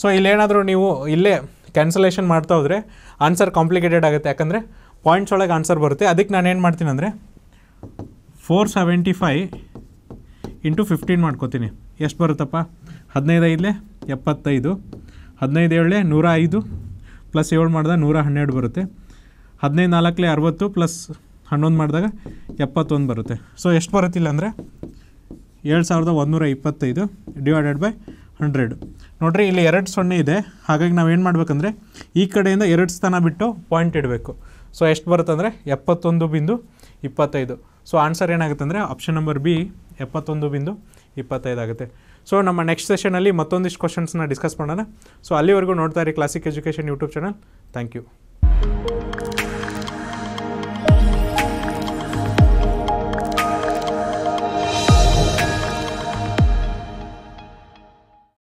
so ಇಲ್ಲೇನಾದರೂ ನೀವು ಇಲ್ಲೇ ಕ್ಯಾನ್ಸಲೇಷನ್ ಮಾಡ್ತಾ ಹೋದರೆ ಆನ್ಸರ್ ಕಾಂಪ್ಲಿಕೇಟೆಡ್ ಆಗುತ್ತೆ ಯಾಕಂದರೆ ಪಾಯಿಂಟ್ಸ್ ಒಳಗೆ ಆನ್ಸರ್ ಬರುತ್ತೆ ಅದಕ್ಕೆ ನಾನು ಏನು ಮಾಡ್ತೀನಿ ಅಂದರೆ four seventy five into fifteen ಮಾಡ್ಕೋತೀನಿ ಎಷ್ಟು ಬರುತ್ತಪ್ಪ ಹದಿನೈದು ಐದಲೇ ಎಪ್ಪತ್ತೈದು ಹದಿನೈದು ಏಳೇ ನೂರ ಐದು ಪ್ಲಸ್ ಏಳು ಮಾಡಿದಾಗ ನೂರ ಹನ್ನೆರಡು ಬರುತ್ತೆ ಹದಿನೈದು ನಾಲ್ಕಲೇ ಅರವತ್ತು ಪ್ಲಸ್ ಹನ್ನೊಂದು ಮಾಡಿದಾಗ ಎಪ್ಪತ್ತೊಂದು ಬರುತ್ತೆ ಸೊ ಎಷ್ಟು ಬರುತ್ತಿಲ್ಲ ಅಂದರೆ ಏಳು ಸಾವಿರದ ಒಂದೂರ ಇಪ್ಪತ್ತೈದು ಡಿವೈಡೆಡ್ ಬೈ ಹಂಡ್ರೆಡ್ ನೋಡಿರಿ ಇಲ್ಲಿ ಎರಡು ಸೊನ್ನೆ ಇದೆ ಹಾಗಾಗಿ ನಾವು ಏನು ಮಾಡಬೇಕಂದ್ರೆ ಈ ಕಡೆಯಿಂದ ಎರಡು ಸ್ಥಾನ ಬಿಟ್ಟು ಪಾಯಿಂಟ್ ಇಡಬೇಕು ಸೊ ಎಷ್ಟು ಬರುತ್ತೆ ಅಂದರೆ ಎಪ್ಪತ್ತೊಂದು ಬಿಂದು ಇಪ್ಪತ್ತೈದು ಸೊ ಆನ್ಸರ್ ಏನಾಗುತ್ತೆ ಅಂದರೆ ಆಪ್ಷನ್ ನಂಬರ್ ಬಿ ಎಪ್ಪತ್ತೊಂದು ಬಿಂದು ಇಪ್ಪತ್ತೈದು ಆಗುತ್ತೆ ಸೊ ನಮ್ಮ ನೆಕ್ಸ್ಟ್ ಸೆಷನಲ್ಲಿ ಮತ್ತೊಂದಿಷ್ಟು ಕ್ವಶನ್ಸ್ನ ಡಿಸ್ಕಸ್ ಮಾಡೋಣ ಸೊ ಅಲ್ಲಿವರೆಗೂ ನೋಡ್ತಾ ಇರಿ Classic education YouTube channel thank you